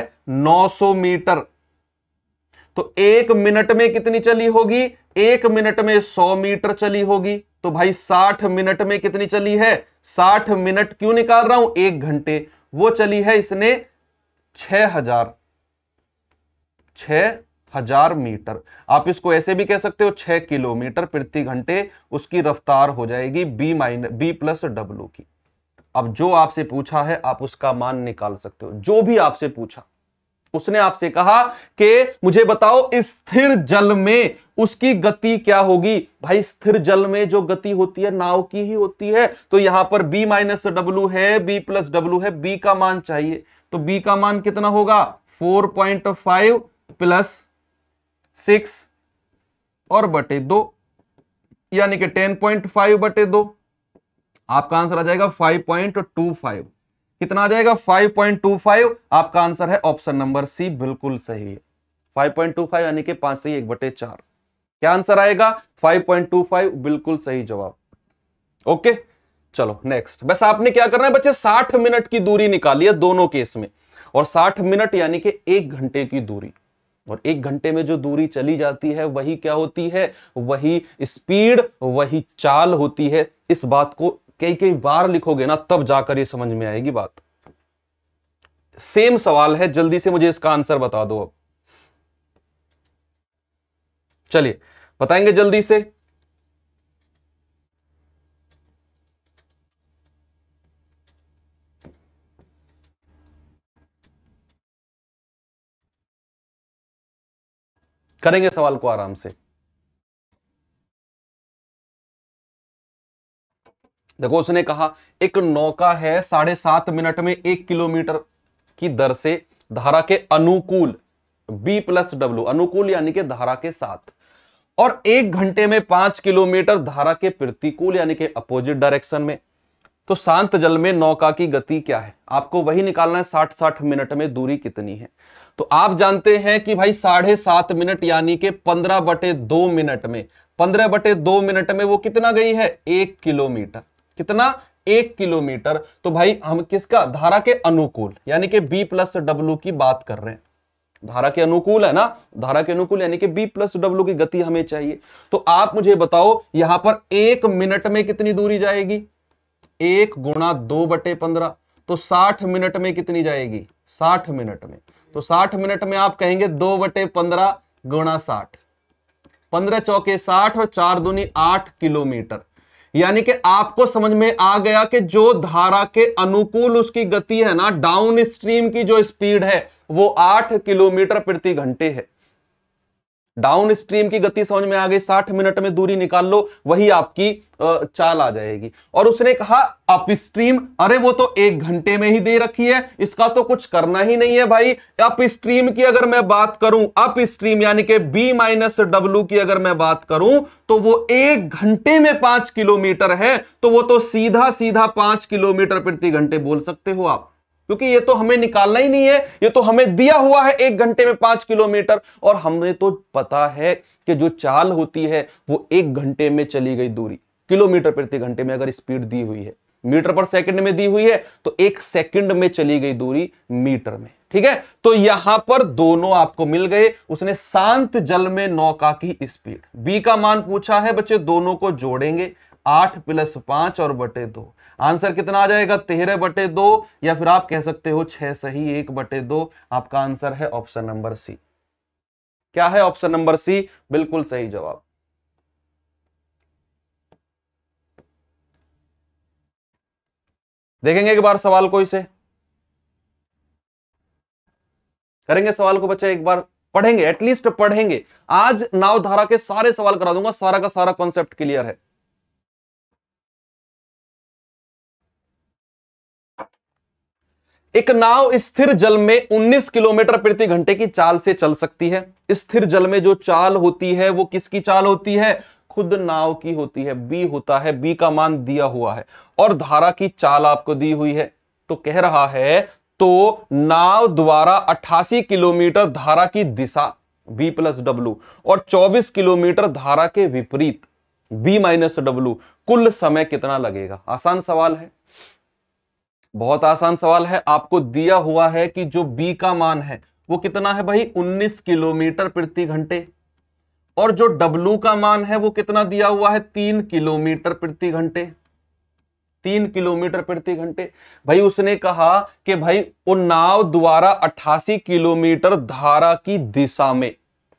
900 मीटर तो एक मिनट में कितनी चली होगी एक मिनट में 100 मीटर चली होगी तो भाई 60 मिनट में कितनी चली है 60 मिनट क्यों निकाल रहा हूं एक घंटे वो चली है इसने 6000 हजार हजार मीटर आप इसको ऐसे भी कह सकते हो छह किलोमीटर प्रति घंटे उसकी रफ्तार हो जाएगी B minus B plus W की अब जो आपसे पूछा है आप उसका मान निकाल सकते हो जो भी आपसे पूछा उसने आपसे कहा कि मुझे बताओ स्थिर जल में उसकी गति क्या होगी भाई स्थिर जल में जो गति होती है नाव की ही होती है तो यहां पर b माइनस डब्ल्यू है b प्लस डब्ल्यू है b का मान चाहिए तो b का मान कितना होगा 4.5 प्लस सिक्स और बटे दो यानी कि टेन पॉइंट फाइव बटे दो आपका आंसर आ जाएगा फाइव पॉइंट टू फाइव कितना आ जाएगा फाइव पॉइंट टू फाइव आपका आंसर है ऑप्शन नंबर सी बिल्कुल सही है फाइव पॉइंट टू फाइव यानी कि पांच से एक बटे चार क्या आंसर आएगा फाइव पॉइंट टू फाइव बिल्कुल सही जवाब ओके चलो नेक्स्ट बस आपने क्या करना है बच्चे साठ मिनट की दूरी निकाली है दोनों केस में और साठ मिनट यानी कि एक घंटे की दूरी और एक घंटे में जो दूरी चली जाती है वही क्या होती है वही स्पीड वही चाल होती है इस बात को कई कई बार लिखोगे ना तब जाकर ये समझ में आएगी बात सेम सवाल है जल्दी से मुझे इसका आंसर बता दो अब चलिए बताएंगे जल्दी से करेंगे सवाल को आराम से देखो उसने कहा एक नौका है साढ़े सात मिनट में एक किलोमीटर की दर से धारा के अनुकूल b प्लस डब्ल्यू अनुकूल यानी कि धारा के साथ और एक घंटे में पांच किलोमीटर धारा के प्रतिकूल यानी कि अपोजिट डायरेक्शन में तो शांत जल में नौका की गति क्या है आपको वही निकालना है साठ साठ मिनट में दूरी कितनी है तो आप जानते हैं कि भाई साढ़े सात मिनट यानी कि पंद्रह बटे दो मिनट में पंद्रह बटे दो मिनट में वो कितना गई है एक किलोमीटर कितना एक किलोमीटर तो भाई हम किसका धारा के अनुकूल यानी कि बी प्लस डब्ल्यू की बात कर रहे हैं धारा के अनुकूल है ना धारा के अनुकूल यानी कि बी प्लस डब्ल्यू की गति हमें चाहिए तो आप मुझे बताओ यहां पर एक मिनट में कितनी दूरी जाएगी एक गुणा दो बटे पंद्रह तो साठ मिनट में कितनी जाएगी साठ मिनट में तो 60 मिनट में आप कहेंगे दो बटे पंद्रह गुणा साठ पंद्रह चौके साठ और चार दुनी आठ किलोमीटर यानी कि आपको समझ में आ गया कि जो धारा के अनुकूल उसकी गति है ना डाउन स्ट्रीम की जो स्पीड है वो आठ किलोमीटर प्रति घंटे है डाउन स्ट्रीम की गति समझ में आ गई साठ मिनट में दूरी निकाल लो वही आपकी चाल आ जाएगी और उसने कहा अपस्ट्रीम अरे वो तो एक घंटे में ही दे रखी है इसका तो कुछ करना ही नहीं है भाई अपस्ट्रीम की अगर मैं बात करूं अप स्ट्रीम यानी कि बी माइनस डब्ल्यू की अगर मैं बात करूं तो वो एक घंटे में पांच किलोमीटर है तो वो तो सीधा सीधा पांच किलोमीटर प्रति घंटे बोल सकते हो आप क्योंकि ये तो हमें निकालना ही नहीं है ये तो हमें दिया हुआ है एक घंटे में पांच किलोमीटर और हमें तो पता है कि जो चाल होती है वो एक घंटे में चली गई दूरी किलोमीटर प्रति घंटे में अगर स्पीड दी हुई है मीटर पर सेकंड में दी हुई है तो एक सेकंड में चली गई दूरी मीटर में ठीक है तो यहां पर दोनों आपको मिल गए उसने शांत जल में नौका की स्पीड बी का मान पूछा है बच्चे दोनों को जोड़ेंगे आठ प्लस पांच और बटे दो आंसर कितना आ जाएगा तेरह बटे दो या फिर आप कह सकते हो छह सही एक बटे दो आपका आंसर है ऑप्शन नंबर सी क्या है ऑप्शन नंबर सी बिल्कुल सही जवाब देखेंगे एक बार सवाल को इसे करेंगे सवाल को बच्चा एक बार पढ़ेंगे एटलीस्ट पढ़ेंगे आज नाव धारा के सारे सवाल करा दूंगा सारा का सारा कॉन्सेप्ट क्लियर है एक नाव स्थिर जल में 19 किलोमीटर प्रति घंटे की चाल से चल सकती है स्थिर जल में जो चाल होती है वो किसकी चाल होती है खुद नाव की होती है बी होता है बी का मान दिया हुआ है और धारा की चाल आपको दी हुई है तो कह रहा है तो नाव द्वारा 88 किलोमीटर धारा की दिशा बी प्लस डब्ल्यू और 24 किलोमीटर धारा के विपरीत बी माइनस डब्ल्यू कुल समय कितना लगेगा आसान सवाल है बहुत आसान सवाल है आपको दिया हुआ है कि जो बी का मान है वो कितना है भाई 19 किलोमीटर प्रति घंटे और जो डब्लू का मान है वो कितना दिया हुआ है तीन किलोमीटर प्रति घंटे तीन किलोमीटर प्रति घंटे भाई उसने कहा कि भाई वो नाव द्वारा अट्ठासी किलोमीटर धारा की दिशा में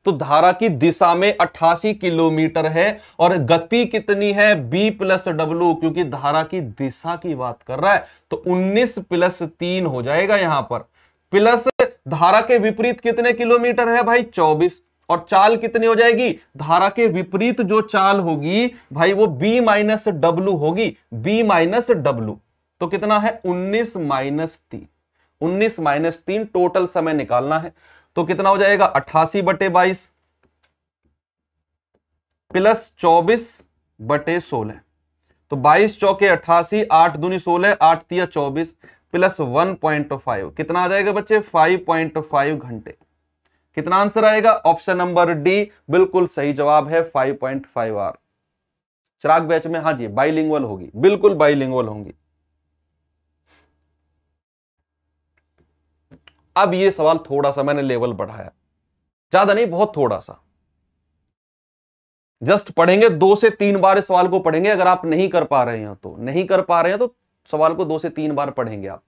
तो धारा की दिशा में 88 किलोमीटर है और गति कितनी है b प्लस डब्ल्यू क्योंकि धारा की दिशा की बात कर रहा है तो 19 प्लस तीन हो जाएगा यहां पर प्लस धारा के विपरीत कितने किलोमीटर है भाई 24 और चाल कितनी हो जाएगी धारा के विपरीत जो चाल होगी भाई वो b माइनस डब्लू होगी b माइनस डब्लू तो कितना है 19 माइनस तीन उन्नीस माइनस तीन टोटल समय निकालना है तो कितना हो जाएगा अट्ठासी बटे बाईस प्लस चौबीस बटे सोलह तो बाईस चौके अट्ठासी आठ दूनी सोलह आठ तिया चौबीस प्लस वन पॉइंट फाइव कितना आ जाएगा बच्चे फाइव पॉइंट फाइव घंटे कितना आंसर आएगा ऑप्शन नंबर डी बिल्कुल सही जवाब है five point five R Chirag batch में हाँ जी बाइलिंगुअल होगी बिल्कुल बाइलिंगुअल होंगी अब ये सवाल थोड़ा सा मैंने लेवल बढ़ाया ज्यादा नहीं बहुत थोड़ा सा जस्ट पढ़ेंगे दो से तीन बार इस सवाल को पढ़ेंगे अगर आप नहीं कर पा रहे हैं तो नहीं कर पा रहे हैं तो सवाल को दो से तीन बार पढ़ेंगे आप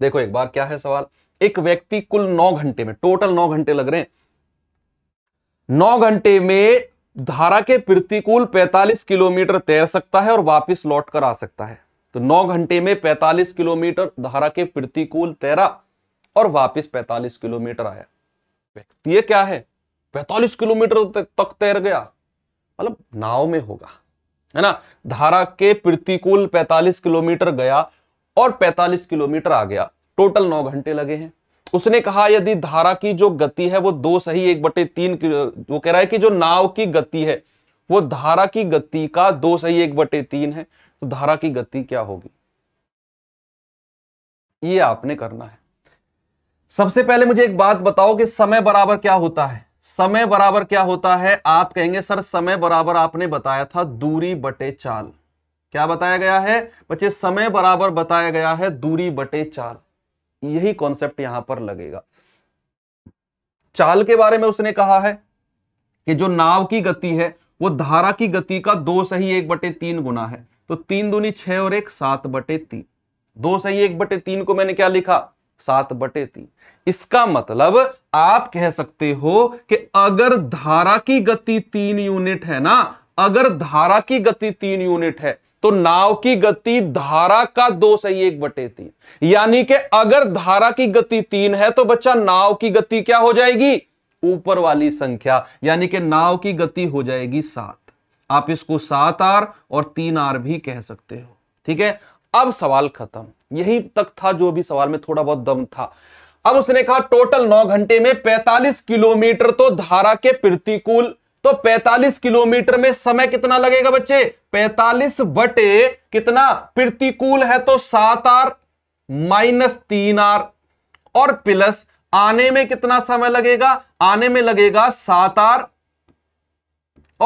देखो एक बार क्या है सवाल एक व्यक्ति कुल नौ घंटे में टोटल नौ घंटे लग रहे हैं नौ घंटे में धारा के प्रतिकूल 45 किलोमीटर तैर सकता है और वापस लौट कर आ सकता है तो 9 घंटे में 45 किलोमीटर धारा के प्रतिकूल तैरा और वापस 45 किलोमीटर आया व्यक्ति ये क्या है 45 किलोमीटर तक तैर गया मतलब नाव में होगा है ना धारा के प्रतिकूल 45 किलोमीटर गया और 45 किलोमीटर आ गया टोटल 9 घंटे लगे हैं उसने कहा यदि धारा की जो गति है वो दो सही एक बटे तीन वो कह रहा है कि जो नाव की गति है वो धारा की गति का दो सही एक बटे तीन है तो धारा की गति क्या होगी ये आपने करना है सबसे पहले मुझे एक बात बताओ कि समय बराबर क्या होता है समय बराबर क्या होता है आप कहेंगे सर समय बराबर आपने बताया था दूरी बटे चाल क्या बताया गया है बच्चे समय बराबर बताया गया है दूरी बटे चाल यही कॉन्सेप्ट यहां पर लगेगा चाल के बारे में उसने कहा है कि जो नाव की गति है वो धारा की गति का दो सही एक बटे तीन गुना है तो तीन दूनी छह और एक सात बटे तीन दो सही एक बटे तीन को मैंने क्या लिखा सात बटे तीन इसका मतलब आप कह सकते हो कि अगर धारा की गति तीन यूनिट है ना अगर धारा की गति तीन यूनिट है तो नाव की गति धारा का दो सही एक बटे तीन यानी कि अगर धारा की गति तीन है तो बच्चा नाव की गति क्या हो जाएगी ऊपर वाली संख्या यानी कि नाव की गति हो जाएगी सात आप इसको सात आर और तीन आर भी कह सकते हो ठीक है अब सवाल खत्म यही तक था जो भी सवाल में थोड़ा बहुत दम था अब उसने कहा टोटल नौ घंटे में 45 किलोमीटर तो धारा के प्रतिकूल तो 45 किलोमीटर में समय कितना लगेगा बच्चे 45 बटे कितना प्रतिकूल है तो सात आर माइनस तीन आर और प्लस आने में कितना समय लगेगा आने में लगेगा सात आर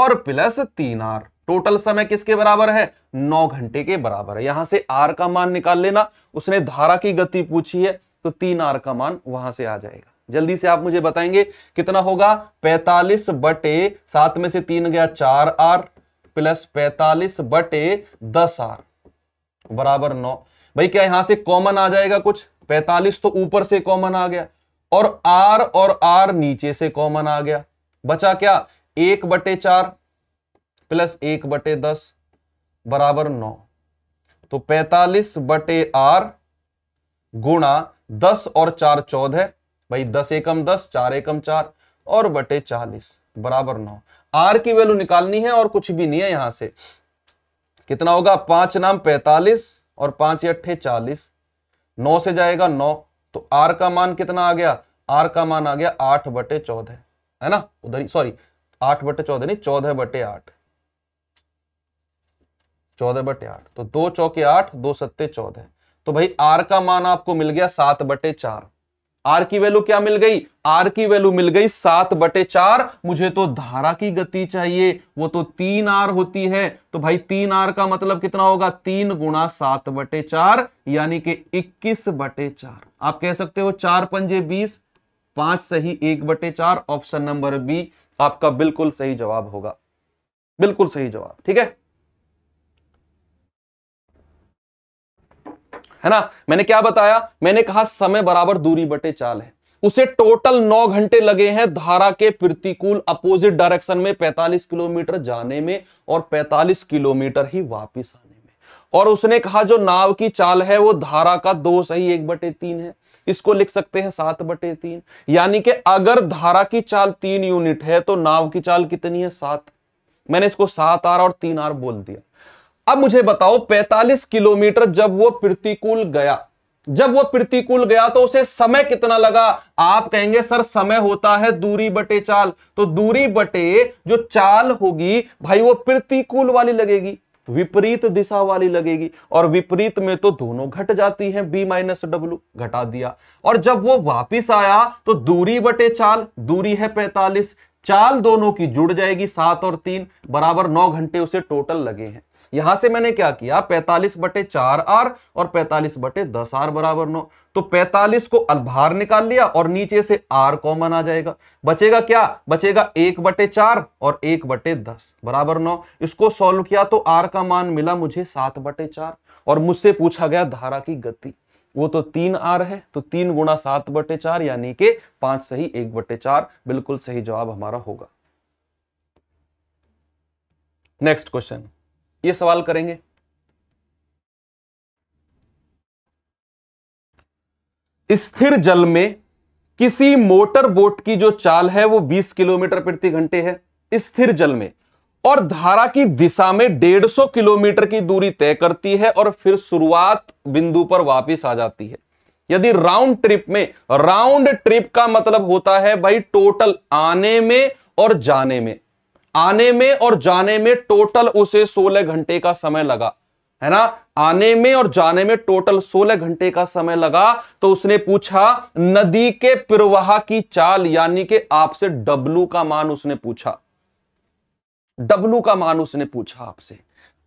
और प्लस तीन आर टोटल समय किसके बराबर है नौ घंटे के बराबर है यहां से आर का मान निकाल लेना उसने धारा की गति पूछी है तो तीन आर का मान वहां से आ जाएगा जल्दी से आप मुझे बताएंगे कितना होगा पैतालीस बटे सात में से तीन गया चार आर प्लस पैतालीस बटे दस आर बराबर नौ भाई क्या यहां से कॉमन आ जाएगा कुछ पैतालीस तो ऊपर से कॉमन आ गया और आर और आर नीचे से कॉमन आ गया बचा क्या एक बटे चार प्लस एक बटे दस बराबर नौ तो पैतालीस बटे आर गुणा दस और चार चौदह भाई दस एकम दस चार एकम चार और बटे चालीस बराबर नौ आर की वैल्यू निकालनी है और कुछ भी नहीं है यहां से कितना होगा पांच नाम पैतालीस और पांच अट्ठे चालीस नौ से जाएगा नौ तो आर का मान कितना आ गया आर का मान आ गया आठ बटे चौदह है ना उधर सॉरी आठ बटे चौदह नहीं चौदह बटे आठ चौदह बटे आठ तो दो चौके आठ दो सत्ते चौदह तो भाई आर का मान आपको मिल गया सात बटे चार आर की वैल्यू क्या मिल गई आर की वैल्यू मिल गई सात बटे चार मुझे तो धारा की गति चाहिए वो तो तीन आर होती है तो भाई तीन आर का मतलब कितना होगा तीन गुणा सात बटे चार यानी कि इक्कीस बटे चार आप कह सकते हो चार पंजे बीस पांच सही एक बटे चार ऑप्शन नंबर बी आपका बिल्कुल सही जवाब होगा बिल्कुल सही जवाब ठीक है है ना मैंने क्या बताया मैंने कहा समय बराबर दूरी बटे चाल है उसे टोटल नौ घंटे लगे हैं धारा के प्रतिकूल अपोजिट डायरेक्शन में 45 किलोमीटर जाने में और 45 किलोमीटर ही वापस आने में और उसने कहा जो नाव की चाल है वो धारा का दो सही एक बटे तीन है इसको लिख सकते हैं सात बटे तीन यानी कि अगर धारा की चाल तीन यूनिट है तो नाव की चाल कितनी है सात मैंने इसको सात आर और तीन आर बोल दिया अब मुझे बताओ 45 किलोमीटर जब वो प्रतिकूल गया जब वो प्रतिकूल गया तो उसे समय कितना लगा आप कहेंगे सर समय होता है दूरी बटे चाल तो दूरी बटे जो चाल होगी भाई वो प्रतिकूल वाली लगेगी विपरीत दिशा वाली लगेगी और विपरीत में तो दोनों घट जाती हैं b माइनस डब्ल्यू घटा दिया और जब वो वापस आया तो दूरी बटे चाल दूरी है 45 चाल दोनों की जुड़ जाएगी सात और तीन बराबर नौ घंटे उसे टोटल लगे हैं यहां से मैंने क्या किया 45 बटे चार आर और 45 बटे दस आर बराबर नौ तो 45 को अलभार निकाल लिया और नीचे से आर कॉमन आ जाएगा बचेगा क्या बचेगा एक बटे चार और एक बटे दस बराबर नौ इसको सॉल्व किया तो आर का मान मिला मुझे सात बटे चार और मुझसे पूछा गया धारा की गति वो तो तीन आर है तो तीन गुणा सात बटे चार यानी के पांच सही एक बटे चार बिल्कुल सही जवाब हमारा होगा नेक्स्ट क्वेश्चन ये सवाल करेंगे स्थिर जल में किसी मोटर बोट की जो चाल है वो 20 किलोमीटर प्रति घंटे है स्थिर जल में और धारा की दिशा में 150 किलोमीटर की दूरी तय करती है और फिर शुरुआत बिंदु पर वापस आ जाती है यदि राउंड ट्रिप में राउंड ट्रिप का मतलब होता है भाई टोटल आने में और जाने में आने में और जाने में टोटल उसे 16 घंटे का समय लगा है ना आने में और जाने में टोटल 16 घंटे का समय लगा तो उसने पूछा नदी के प्रवाह की चाल यानी कि आपसे डब्लू का मान उसने पूछा डब्लू का मान उसने पूछा आपसे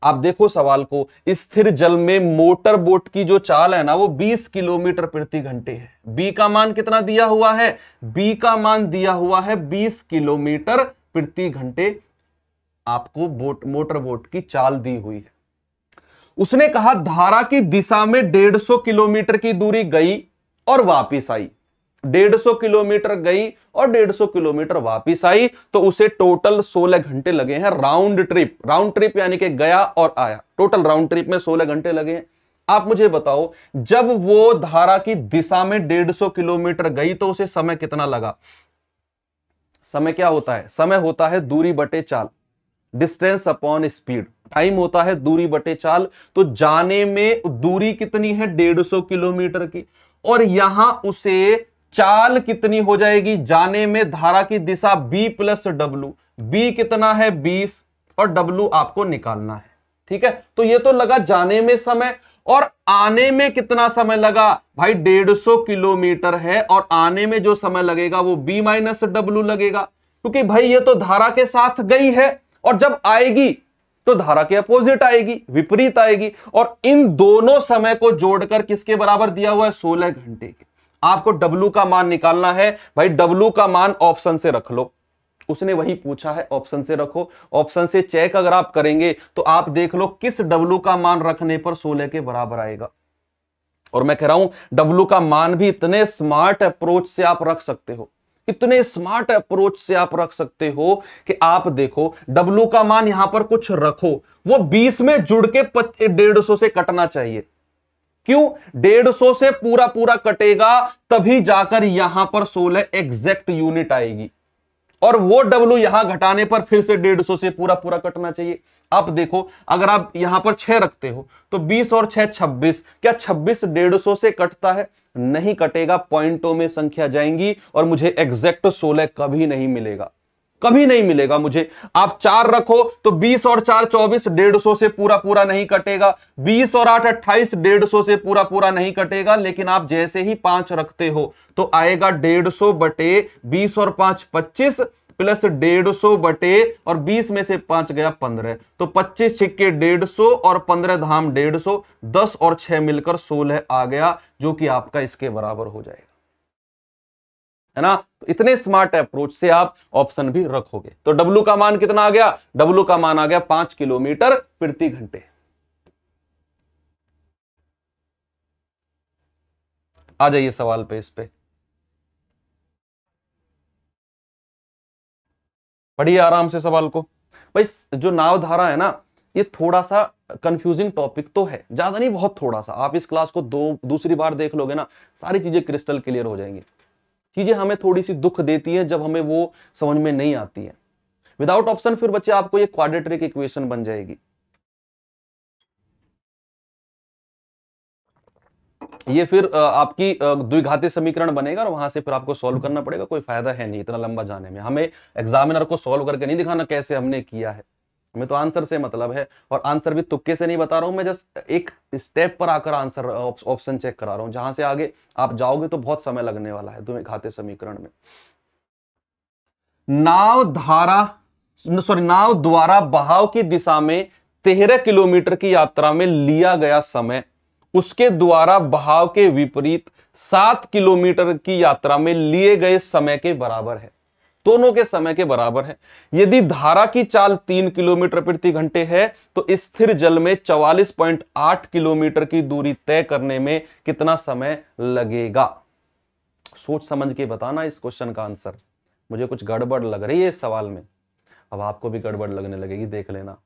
आप देखो सवाल को स्थिर जल में मोटर बोट की जो चाल है ना वो 20 किलोमीटर प्रति घंटे है बी का मान कितना दिया हुआ है बी का मान दिया हुआ है 20 किलोमीटर प्रति घंटे आपको बोट मोटर बोट की चाल दी हुई है उसने कहा धारा की दिशा में 150 किलोमीटर की दूरी गई और वापिस आई 150 किलोमीटर गई और 150 किलोमीटर वापिस आई तो उसे टोटल 16 घंटे लगे हैं राउंड ट्रिप राउंड ट्रिप यानी कि गया और आया टोटल राउंड ट्रिप में 16 घंटे लगे हैं आप मुझे बताओ जब वो धारा की दिशा में 150 किलोमीटर गई तो उसे समय कितना लगा समय क्या होता है समय होता है दूरी बटे चाल डिस्टेंस अपॉन स्पीड टाइम होता है दूरी बटे चाल तो जाने में दूरी कितनी है डेढ़ सौ किलोमीटर की और यहां उसे चाल कितनी हो जाएगी जाने में धारा की दिशा b प्लस डब्लू बी कितना है 20 और w आपको निकालना है ठीक है तो ये तो लगा जाने में समय और आने में कितना समय लगा भाई डेढ़ सौ किलोमीटर है और आने में जो समय लगेगा वो बी माइनस डब्ल्यू लगेगा क्योंकि भाई ये तो धारा के साथ गई है और जब आएगी तो धारा के अपोजिट आएगी विपरीत आएगी और इन दोनों समय को जोड़कर किसके बराबर दिया हुआ है सोलह घंटे के आपको डब्लू का मान निकालना है भाई डब्लू का मान ऑप्शन से रख लो उसने वही पूछा है ऑप्शन से रखो ऑप्शन से चेक अगर आप करेंगे तो आप देख लो किस डब्लू का मान रखने पर सोलह के बराबर आएगा और मैं कह रहा हूं डब्लू का मान भी इतने स्मार्ट अप्रोच से आप रख सकते हो इतने स्मार्ट अप्रोच से आप रख सकते हो कि आप देखो डब्लू का मान यहां पर कुछ रखो वो 20 में जुड़ के डेढ़ सौ से कटना चाहिए क्यों डेढ़ सौ से पूरा पूरा कटेगा तभी जाकर यहां पर सोलह एग्जैक्ट यूनिट आएगी और वो डब्ल्यू यहां घटाने पर फिर से डेढ़ सौ से पूरा पूरा कटना चाहिए आप देखो अगर आप यहां पर छह रखते हो तो बीस और छह छब्बीस क्या छब्बीस डेढ़ सौ से कटता है नहीं कटेगा पॉइंटों में संख्या जाएंगी और मुझे एग्जैक्ट सोलह कभी नहीं मिलेगा कभी नहीं मिलेगा मुझे आप चार रखो तो बीस और चार चौबीस डेढ़ सौ से पूरा पूरा नहीं कटेगा बीस और आठ अट्ठाईस डेढ़ सौ से पूरा पूरा नहीं कटेगा लेकिन आप जैसे ही पांच रखते हो तो आएगा डेढ़ सौ बटे बीस और पांच पच्चीस प्लस डेढ़ सौ बटे और बीस में से पांच गया पंद्रह तो पच्चीस छिक्के डेढ़ सौ और पंद्रह धाम डेढ़ सौ दस और छह मिलकर सोलह आ गया जो कि आपका इसके बराबर हो जाएगा है ना तो इतने स्मार्ट अप्रोच से आप ऑप्शन भी रखोगे तो डब्लू का मान कितना आ गया डब्लू का मान आ गया पांच किलोमीटर प्रति घंटे आ जाइए सवाल पे इस पे पढ़िए आराम से सवाल को भाई जो नाव धारा है ना ये थोड़ा सा कंफ्यूजिंग टॉपिक तो है ज्यादा नहीं बहुत थोड़ा सा आप इस क्लास को दो दूसरी बार देख लोगे ना सारी चीजें क्रिस्टल क्लियर हो जाएंगी चीजें हमें थोड़ी सी दुख देती है जब हमें वो समझ में नहीं आती है विदाउट ऑप्शन फिर बच्चे आपको ये क्वाड्रेटरिक इक्वेशन बन जाएगी ये फिर आपकी द्विघाती समीकरण बनेगा और वहां से फिर आपको सॉल्व करना पड़ेगा कोई फायदा है नहीं इतना लंबा जाने में हमें एग्जामिनर को सॉल्व करके नहीं दिखाना कैसे हमने किया है मैं तो आंसर से मतलब है और आंसर भी तुक्के से नहीं बता रहा हूँ मैं जस्ट एक स्टेप पर आकर आंसर ऑप्शन चेक करा रहा हूँ जहां से आगे आप जाओगे तो बहुत समय लगने वाला है तुम्हें खाते समीकरण में नाव धारा सॉरी नाव द्वारा बहाव की दिशा में तेरह किलोमीटर की यात्रा में लिया गया समय उसके द्वारा बहाव के विपरीत सात किलोमीटर की यात्रा में लिए गए समय के बराबर है दोनों के समय के बराबर है यदि धारा की चाल तीन किलोमीटर प्रति घंटे है तो स्थिर जल में 44.8 किलोमीटर की दूरी तय करने में कितना समय लगेगा सोच समझ के बताना इस क्वेश्चन का आंसर मुझे कुछ गड़बड़ लग रही है इस सवाल में अब आपको भी गड़बड़ लगने लगेगी देख लेना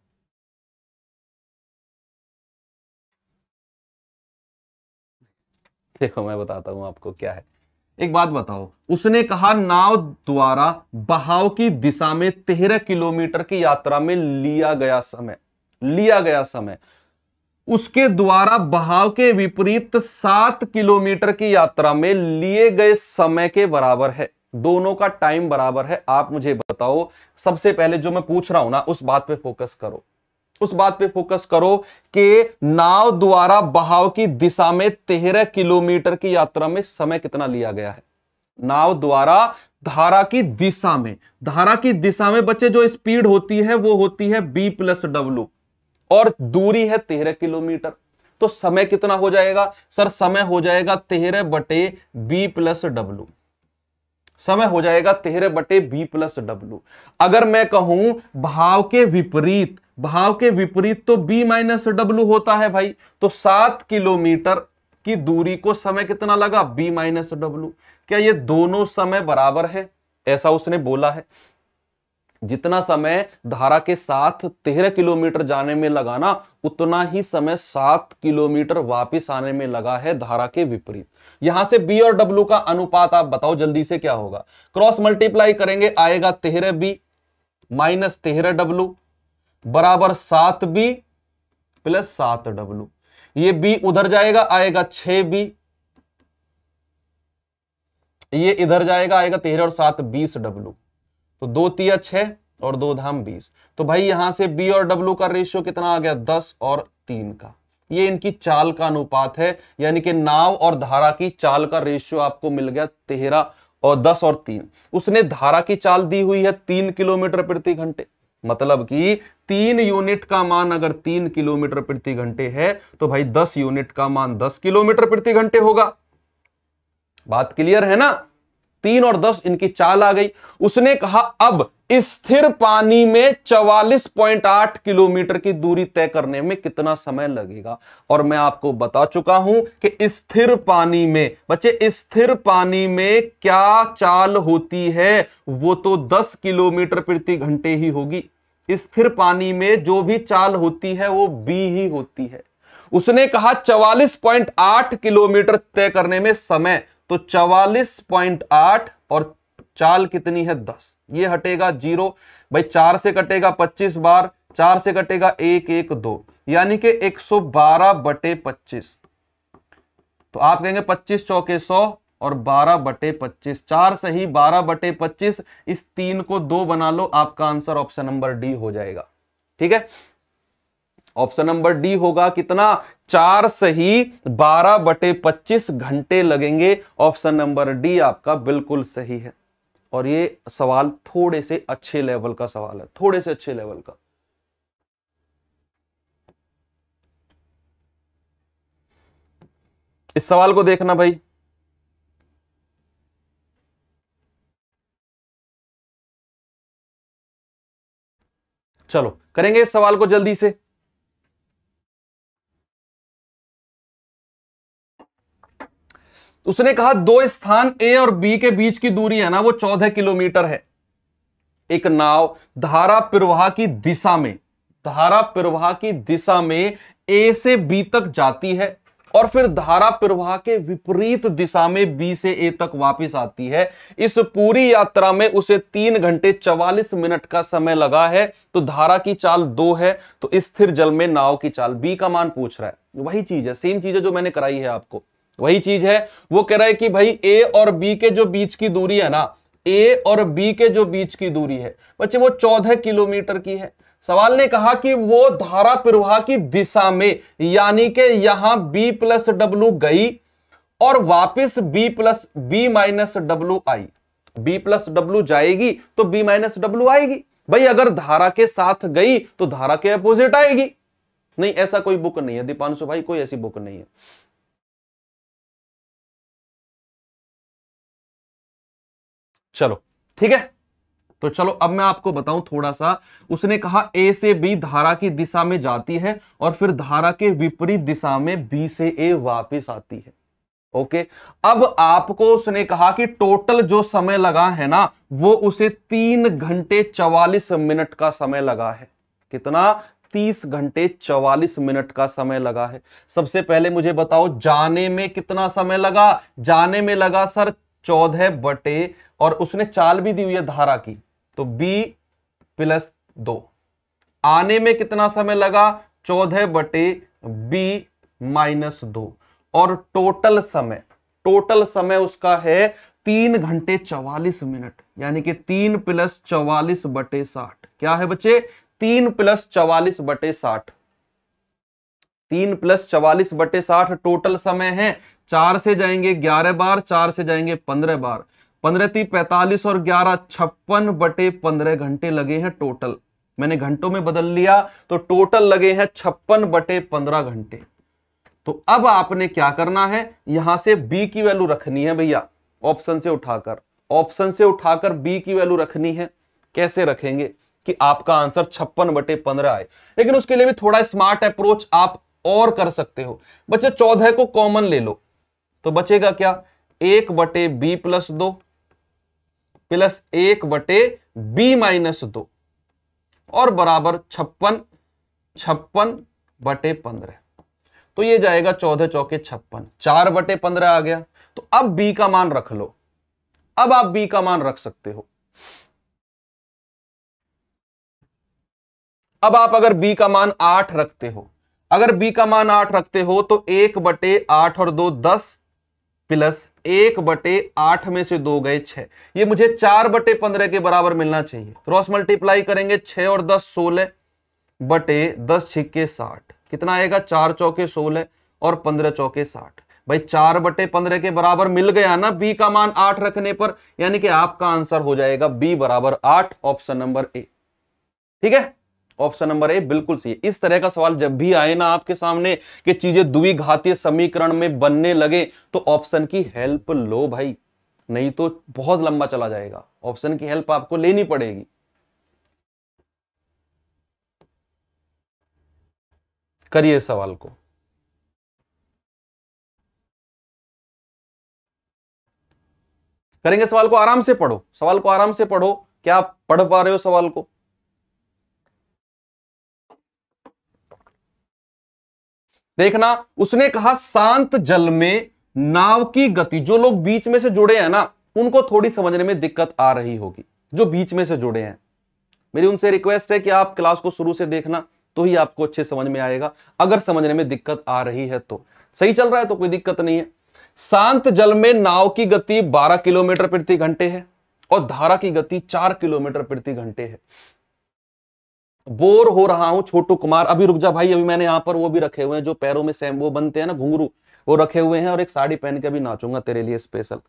देखो मैं बताता हूं आपको क्या है एक बात बताओ उसने कहा नाव द्वारा बहाव की दिशा में तेरह किलोमीटर की यात्रा में लिया गया समय लिया गया समय उसके द्वारा बहाव के विपरीत सात किलोमीटर की यात्रा में लिए गए समय के बराबर है दोनों का टाइम बराबर है आप मुझे बताओ सबसे पहले जो मैं पूछ रहा हूं ना उस बात पे फोकस करो उस बात पे फोकस करो कि नाव द्वारा बहाव की दिशा में तेरह किलोमीटर की यात्रा में समय कितना लिया गया है नाव द्वारा धारा की दिशा में धारा की दिशा में बच्चे जो स्पीड होती है वो होती है बी प्लस डब्लू और दूरी है तेरह किलोमीटर तो समय कितना हो जाएगा सर समय हो जाएगा तेरह बटे बी प्लस डब्लू समय हो जाएगा तेरह बटे बी प्लस डब्ल्यू अगर मैं कहूं भाव के विपरीत भाव के विपरीत तो बी माइनस डब्ल्यू होता है भाई तो सात किलोमीटर की दूरी को समय कितना लगा बी माइनस डब्ल्यू क्या ये दोनों समय बराबर है ऐसा उसने बोला है जितना समय धारा के साथ तेरह किलोमीटर जाने में लगाना उतना ही समय सात किलोमीटर वापस आने में लगा है धारा के विपरीत यहां से बी और डब्ल्यू का अनुपात आप बताओ जल्दी से क्या होगा क्रॉस मल्टीप्लाई करेंगे आएगा तेरह बी माइनस तेरह डब्ल्यू बराबर सात बी प्लस सात डब्ल्यू ये बी उधर जाएगा आएगा छह बी ये इधर जाएगा आएगा तेरह और सात बीस डब्ल्यू तो दो तीय छह और दो धाम बीस तो भाई यहां से बी और डब्ल्यू का रेशियो कितना आ गया दस और तीन का ये इनकी चाल का अनुपात है यानी कि नाव और धारा की चाल का रेशियो आपको मिल गया तेरह और दस और तीन उसने धारा की चाल दी हुई है तीन किलोमीटर प्रति घंटे मतलब कि तीन यूनिट का मान अगर तीन किलोमीटर प्रति घंटे है तो भाई दस यूनिट का मान दस किलोमीटर प्रति घंटे होगा बात क्लियर है ना तीन और दस इनकी चाल आ गई उसने कहा अब स्थिर पानी में 44.8 किलोमीटर की दूरी तय करने में कितना समय लगेगा और मैं आपको बता चुका हूं कि स्थिर पानी में बच्चे स्थिर पानी में क्या चाल होती है वो तो 10 किलोमीटर प्रति घंटे ही होगी स्थिर पानी में जो भी चाल होती है वो बी ही होती है उसने कहा 44.8 किलोमीटर तय करने में समय तो 44.8 और चाल कितनी है 10 ये हटेगा जीरो भाई चार से कटेगा 25 बार चार से कटेगा एक एक दो यानी कि 112 बटे 25 तो आप कहेंगे 25 चौके 100 और 12 बटे 25 चार सही 12 बटे 25 इस तीन को दो बना लो आपका आंसर ऑप्शन नंबर डी हो जाएगा ठीक है ऑप्शन नंबर डी होगा कितना चार सही बारह बटे पच्चीस घंटे लगेंगे ऑप्शन नंबर डी आपका बिल्कुल सही है और ये सवाल थोड़े से अच्छे लेवल का सवाल है थोड़े से अच्छे लेवल का इस सवाल को देखना भाई चलो करेंगे इस सवाल को जल्दी से उसने कहा दो स्थान ए और बी के बीच की दूरी है ना वो चौदह किलोमीटर है एक नाव धारा प्रवाह की दिशा में धारा प्रवाह की दिशा में ए से बी तक जाती है और फिर धारा प्रवाह के विपरीत दिशा में बी से ए तक वापस आती है इस पूरी यात्रा में उसे तीन घंटे चवालीस मिनट का समय लगा है तो धारा की चाल दो है तो स्थिर जल में नाव की चाल बी का मान पूछ रहा है वही चीज है सेम चीज है जो मैंने कराई है आपको वही चीज है वो कह रहा है कि भाई ए और बी के जो बीच की दूरी है ना ए और बी के जो बीच की दूरी है बच्चे वो चौदह किलोमीटर की है सवाल ने कहा कि वो धारा प्रवाह की दिशा में यानी के यहां बी प्लस डब्लू गई और वापस B plus B minus W आई बी प्लस डब्ल्यू जाएगी तो बी माइनस डब्ल्यू आएगी भाई अगर धारा के साथ गई तो धारा के अपोजिट आएगी नहीं ऐसा कोई बुक नहीं है दीपांशु भाई कोई ऐसी बुक नहीं है चलो ठीक है तो चलो अब मैं आपको बताऊं थोड़ा सा उसने कहा ए से बी धारा की दिशा में जाती है और फिर धारा के विपरीत दिशा में बी से ए वापस आती है ओके अब आपको उसने कहा कि टोटल जो समय लगा है ना वो उसे तीन घंटे चवालीस मिनट का समय लगा है कितना तीस घंटे चवालीस मिनट का समय लगा है सबसे पहले मुझे बताओ जाने में कितना समय लगा जाने में लगा सर चौदह बटे और उसने चाल भी दी हुई है धारा की तो b प्लस दो आने में कितना समय लगा चौदह बटे b माइनस दो और टोटल समय टोटल समय उसका है तीन घंटे चवालीस मिनट यानी कि तीन प्लस चवालीस बटे साठ क्या है बच्चे तीन प्लस चवालीस बटे साठ तीन प्लस चवालीस बटे साठ टोटल समय है चार से जाएंगे ग्यारह बार चार से जाएंगे पंद्रह बार पंद्रह ती पैंतालीस और ग्यारह छप्पन बटे पंद्रह घंटे लगे हैं टोटल मैंने घंटों में बदल लिया तो टोटल लगे हैं छप्पन बटे पंद्रह घंटे तो अब आपने क्या करना है यहां से बी की वैल्यू रखनी है भैया ऑप्शन से उठाकर ऑप्शन से उठाकर बी की वैल्यू रखनी है कैसे रखेंगे कि आपका आंसर छप्पन बटे पंद्रह आए लेकिन उसके लिए भी थोड़ा स्मार्ट अप्रोच आप और कर सकते हो बच्चे चौदह को कॉमन ले लो तो बचेगा क्या एक बटे बी प्लस दो प्लस एक बटे बी माइनस दो और बराबर छप्पन छप्पन बटे पंद्रह तो ये जाएगा चौदह चौके छप्पन चार बटे पंद्रह आ गया तो अब बी का मान रख लो अब आप बी का मान रख सकते हो अब आप अगर बी का मान आठ रखते हो अगर बी का मान आठ रखते हो तो एक बटे आठ और दो दस प्लस एक बटे आठ में से दो गए छह ये मुझे चार बटे पंद्रह के बराबर मिलना चाहिए क्रॉस मल्टीप्लाई करेंगे छह और दस सोलह बटे दस छिक्के साठ कितना आएगा चार चौके सोलह और पंद्रह चौके साठ भाई चार बटे पंद्रह के बराबर मिल गया ना बी का मान आठ रखने पर यानी कि आपका आंसर हो जाएगा बी बराबर आठ ऑप्शन नंबर ए ठीक है ऑप्शन नंबर ए बिल्कुल सही इस तरह का सवाल जब भी आए ना आपके सामने कि चीजें द्विघातीय समीकरण में बनने लगे तो ऑप्शन की हेल्प लो भाई नहीं तो बहुत लंबा चला जाएगा ऑप्शन की हेल्प आपको लेनी पड़ेगी करिए सवाल को करेंगे सवाल को आराम से पढ़ो सवाल को आराम से पढ़ो क्या आप पढ़ पा रहे हो सवाल को देखना उसने कहा शांत जल में नाव की गति जो लोग बीच में से जुड़े हैं ना उनको थोड़ी समझने में दिक्कत आ रही होगी जो बीच में से जुड़े हैं मेरी उनसे रिक्वेस्ट है कि आप क्लास को शुरू से देखना तो ही आपको अच्छे समझ में आएगा अगर समझने में दिक्कत आ रही है तो सही चल रहा है तो कोई दिक्कत नहीं है शांत जल में नाव की गति 12 किलोमीटर प्रति घंटे है और धारा की गति 4 किलोमीटर प्रति घंटे है बोर हो रहा हूं छोटू कुमार अभी रुक जा भाई अभी मैंने यहां पर वो भी रखे हुए हैं जो पैरों में सैम वो बनते हैं ना घुंगरू वो रखे हुए हैं और एक साड़ी पहन के अभी नाचूंगा तेरे लिए स्पेशल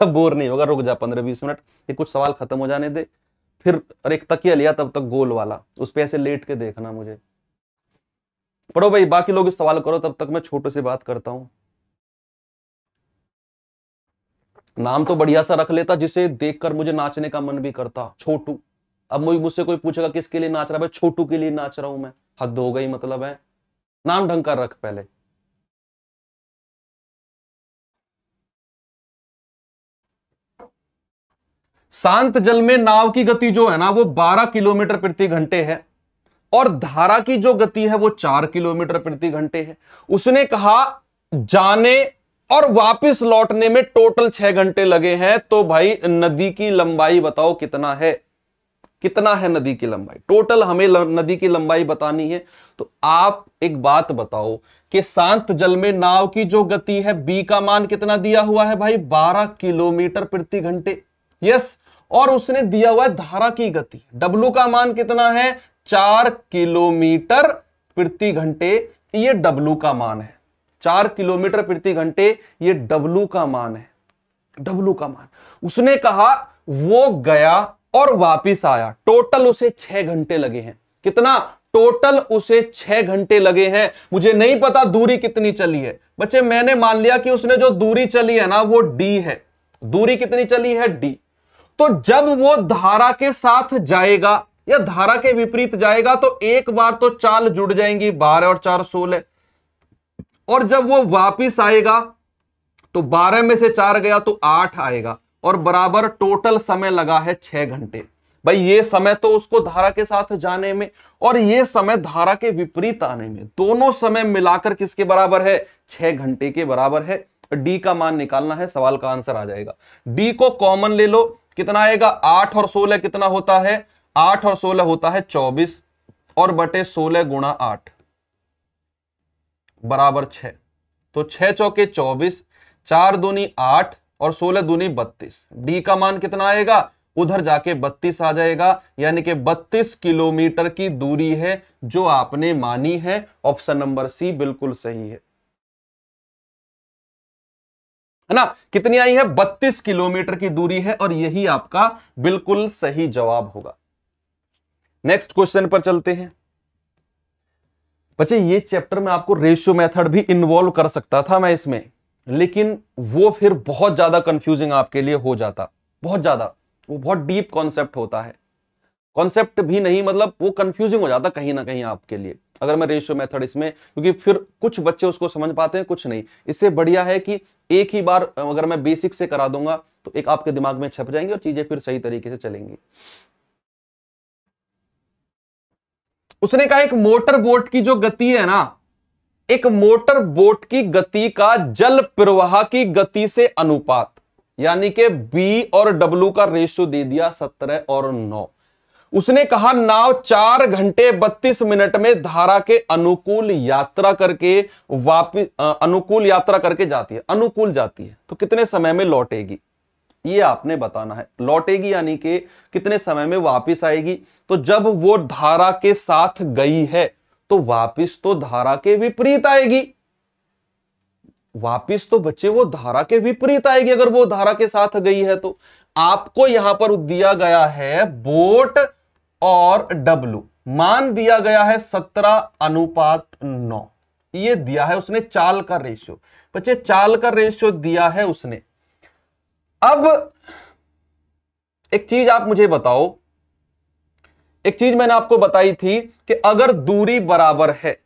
तब बोर नहीं होगा रुक जा पंद्रह बीस मिनट ये कुछ सवाल खत्म हो जाने दे फिर और एक तकिया लिया तब तक गोल वाला उस पर ऐसे लेट के देखना मुझे पढ़ो भाई बाकी लोग सवाल करो तब तक मैं छोटे से बात करता हूं नाम तो बढ़िया सा रख लेता जिसे देखकर मुझे नाचने का मन भी करता छोटू अब मुझसे कोई पूछेगा किसके लिए नाच रहा है भाई छोटू के लिए नाच रहा हूं मैं हद हो गई मतलब है नाम ढंग कर रख पहले शांत जल में नाव की गति जो है ना वो 12 किलोमीटर प्रति घंटे है और धारा की जो गति है वो चार किलोमीटर प्रति घंटे है उसने कहा जाने और वापस लौटने में टोटल छह घंटे लगे हैं तो भाई नदी की लंबाई बताओ कितना है कितना है नदी की लंबाई टोटल हमें नदी की लंबाई बतानी है तो आप एक बात बताओ कि शांत जल में नाव की जो गति है बी का मान कितना दिया हुआ है भाई 12 किलोमीटर प्रति घंटे यस और उसने दिया हुआ है धारा की गति डब्लू का मान कितना है चार किलोमीटर प्रति घंटे ये डब्लू का मान है चार किलोमीटर प्रति घंटे ये डब्लू का मान है डब्लू का मान उसने कहा वो गया और वापिस आया टोटल उसे छह घंटे लगे हैं कितना टोटल उसे छह घंटे लगे हैं मुझे नहीं पता दूरी कितनी चली है बच्चे मैंने मान लिया कि उसने जो दूरी चली है ना वो डी है दूरी कितनी चली है डी तो जब वो धारा के साथ जाएगा या धारा के विपरीत जाएगा तो एक बार तो चाल जुड़ जाएंगी बारह और चार सोलह और जब वो वापिस आएगा तो बारह में से चार गया तो आठ आएगा और बराबर टोटल समय लगा है छह घंटे भाई ये समय तो उसको धारा के साथ जाने में और ये समय धारा के विपरीत आने में दोनों समय मिलाकर किसके बराबर है छह घंटे के बराबर है डी का मान निकालना है सवाल का आंसर आ जाएगा डी को कॉमन ले लो कितना आएगा आठ और सोलह कितना होता है आठ और सोलह होता है चौबीस और बटे सोलह गुणा आठ बराबर छ तो छह चौके चौबीस चार दूनी आठ और सोलह दूनी बत्तीस डी का मान कितना आएगा उधर जाके 32 आ जाएगा यानी कि 32 किलोमीटर की दूरी है जो आपने मानी है ऑप्शन नंबर सी बिल्कुल सही है है ना कितनी आई है 32 किलोमीटर की दूरी है और यही आपका बिल्कुल सही जवाब होगा नेक्स्ट क्वेश्चन पर चलते हैं बच्चे ये चैप्टर में आपको रेशियो मेथड भी इन्वॉल्व कर सकता था मैं इसमें लेकिन वो फिर बहुत ज्यादा कंफ्यूजिंग आपके लिए हो जाता बहुत ज्यादा वो बहुत डीप कॉन्सेप्ट होता है कॉन्सेप्ट भी नहीं मतलब वो कंफ्यूजिंग हो जाता कहीं ना कहीं आपके लिए अगर मैं रेशियो मेथड इसमें क्योंकि फिर कुछ बच्चे उसको समझ पाते हैं कुछ नहीं इससे बढ़िया है कि एक ही बार अगर मैं बेसिक से करा दूंगा तो एक आपके दिमाग में छप जाएंगी और चीजें फिर सही तरीके से चलेंगी उसने कहा एक मोटर बोट की जो गति है ना एक मोटर बोट की गति का जल प्रवाह की गति से अनुपात यानी कि बी और डब्लू का रेशियो दे दिया सत्रह और नौ उसने कहा नाव चार घंटे बत्तीस मिनट में धारा के अनुकूल यात्रा करके वापिस अनुकूल यात्रा करके जाती है अनुकूल जाती है तो कितने समय में लौटेगी ये आपने बताना है लौटेगी यानी कि कितने समय में वापस आएगी तो जब वो धारा के साथ गई है तो वापिस तो धारा के विपरीत आएगी वापिस तो बच्चे वो धारा के विपरीत आएगी अगर वो धारा के साथ गई है तो आपको यहां पर दिया गया है बोट और डब्लू मान दिया गया है सत्रह अनुपात नौ ये दिया है उसने चाल का रेशियो बच्चे चाल का रेशियो दिया है उसने अब एक चीज आप मुझे बताओ एक चीज मैंने आपको बताई थी कि अगर दूरी बराबर है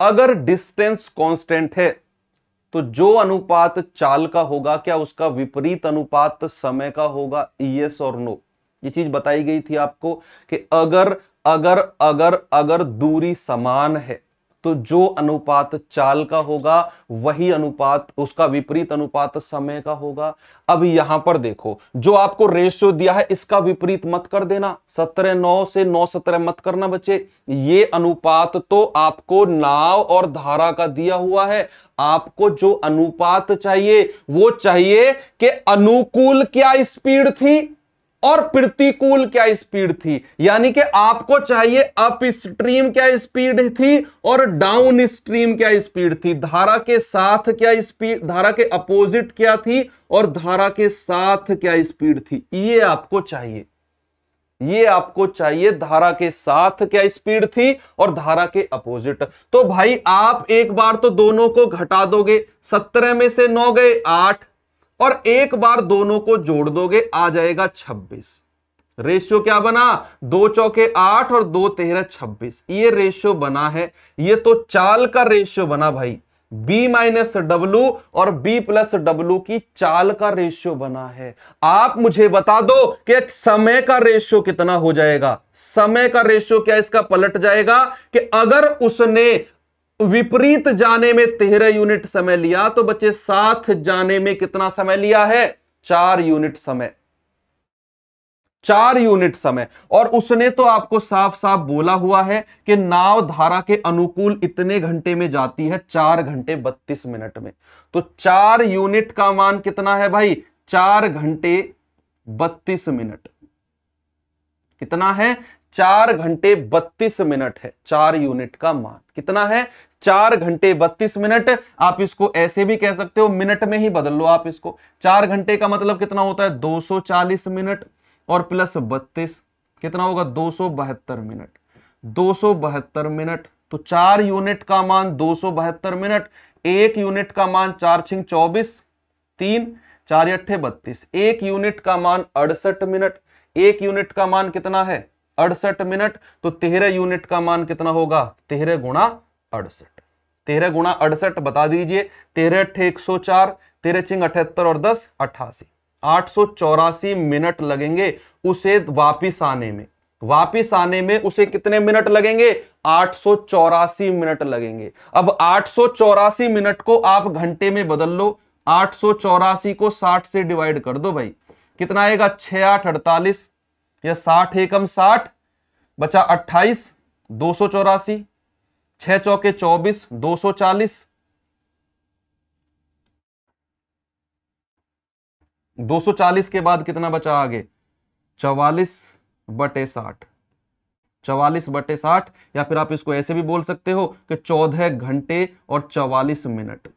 अगर डिस्टेंस कांस्टेंट है तो जो अनुपात चाल का होगा क्या उसका विपरीत अनुपात समय का होगा यस और नो ये चीज बताई गई थी आपको कि अगर अगर अगर अगर दूरी समान है तो जो अनुपात चाल का होगा वही अनुपात उसका विपरीत अनुपात समय का होगा अब यहां पर देखो जो आपको रेशियो दिया है इसका विपरीत मत कर देना सत्रह नौ से नौ सत्रह मत करना बच्चे ये अनुपात तो आपको नाव और धारा का दिया हुआ है आपको जो अनुपात चाहिए वो चाहिए कि अनुकूल क्या स्पीड थी और प्रतिकूल क्या स्पीड थी यानी कि आपको चाहिए अप स्ट्रीम क्या स्पीड थी और डाउन स्ट्रीम क्या स्पीड थी धारा के साथ क्या स्पीड धारा के अपोजिट क्या थी और धारा के साथ क्या स्पीड थी ये आपको चाहिए ये आपको चाहिए धारा के साथ क्या स्पीड थी और धारा के अपोजिट तो भाई आप एक बार तो दोनों को घटा दोगे सत्रह में से नौ गए आठ और एक बार दोनों को जोड़ दोगे आ जाएगा छब्बीस रेशियो क्या बना दो चौके आठ और दो तेरह छब्बीस ये रेशियो बना है ये तो चाल का रेशियो बना भाई b माइनस डब्लू और b प्लस डब्लू की चाल का रेशियो बना है आप मुझे बता दो कि समय का रेशियो कितना हो जाएगा समय का रेशियो क्या इसका पलट जाएगा कि अगर उसने विपरीत जाने में तेरह यूनिट समय लिया तो बच्चे साथ जाने में कितना समय लिया है चार यूनिट समय चार यूनिट समय और उसने तो आपको साफ साफ बोला हुआ है कि नाव धारा के अनुकूल इतने घंटे में जाती है चार घंटे बत्तीस मिनट में तो चार यूनिट का मान कितना है भाई चार घंटे बत्तीस मिनट कितना है चार घंटे बत्तीस मिनट है चार यूनिट का मान कितना है चार घंटे बत्तीस मिनट आप इसको ऐसे भी कह सकते हो मिनट में ही बदल लो आप इसको चार घंटे का मतलब कितना होता है 240 मिनट और प्लस बत्तीस कितना होगा दो मिनट दो मिनट तो चार यूनिट का मान दो मिनट एक यूनिट का मान चार छिंग चौबीस तीन चार अट्ठे बत्तीस एक यूनिट का मान अड़सठ मिनट एक यूनिट का मान कितना है अड़सठ मिनट तो तेरह यूनिट का मान कितना होगा तेरह गुणा अड़सठ तेरह गुणा अड़सठ बता दीजिए तेरह अट्ठे एक सौ चार तेरह चिंग अठहत्तर और दस अट्ठासी आठ सौ चौरासी मिनट लगेंगे उसे वापिस आने में वापिस आने में उसे कितने मिनट लगेंगे आठ सौ चौरासी मिनट लगेंगे अब आठ सौ चौरासी मिनट को आप घंटे में बदल लो आठ सौ चौरासी को साठ से डिवाइड कर दो भाई कितना आएगा छह आठ अड़तालीस या साठ एकम साठ बचा अट्ठाईस दो सौ चौरासी छह चौके चौबीस दो सौ चालीस दो सौ चालीस के बाद कितना बचा आगे चवालीस बटे साठ चवालीस बटे साठ या फिर आप इसको ऐसे भी बोल सकते हो कि चौदह घंटे और चवालीस मिनट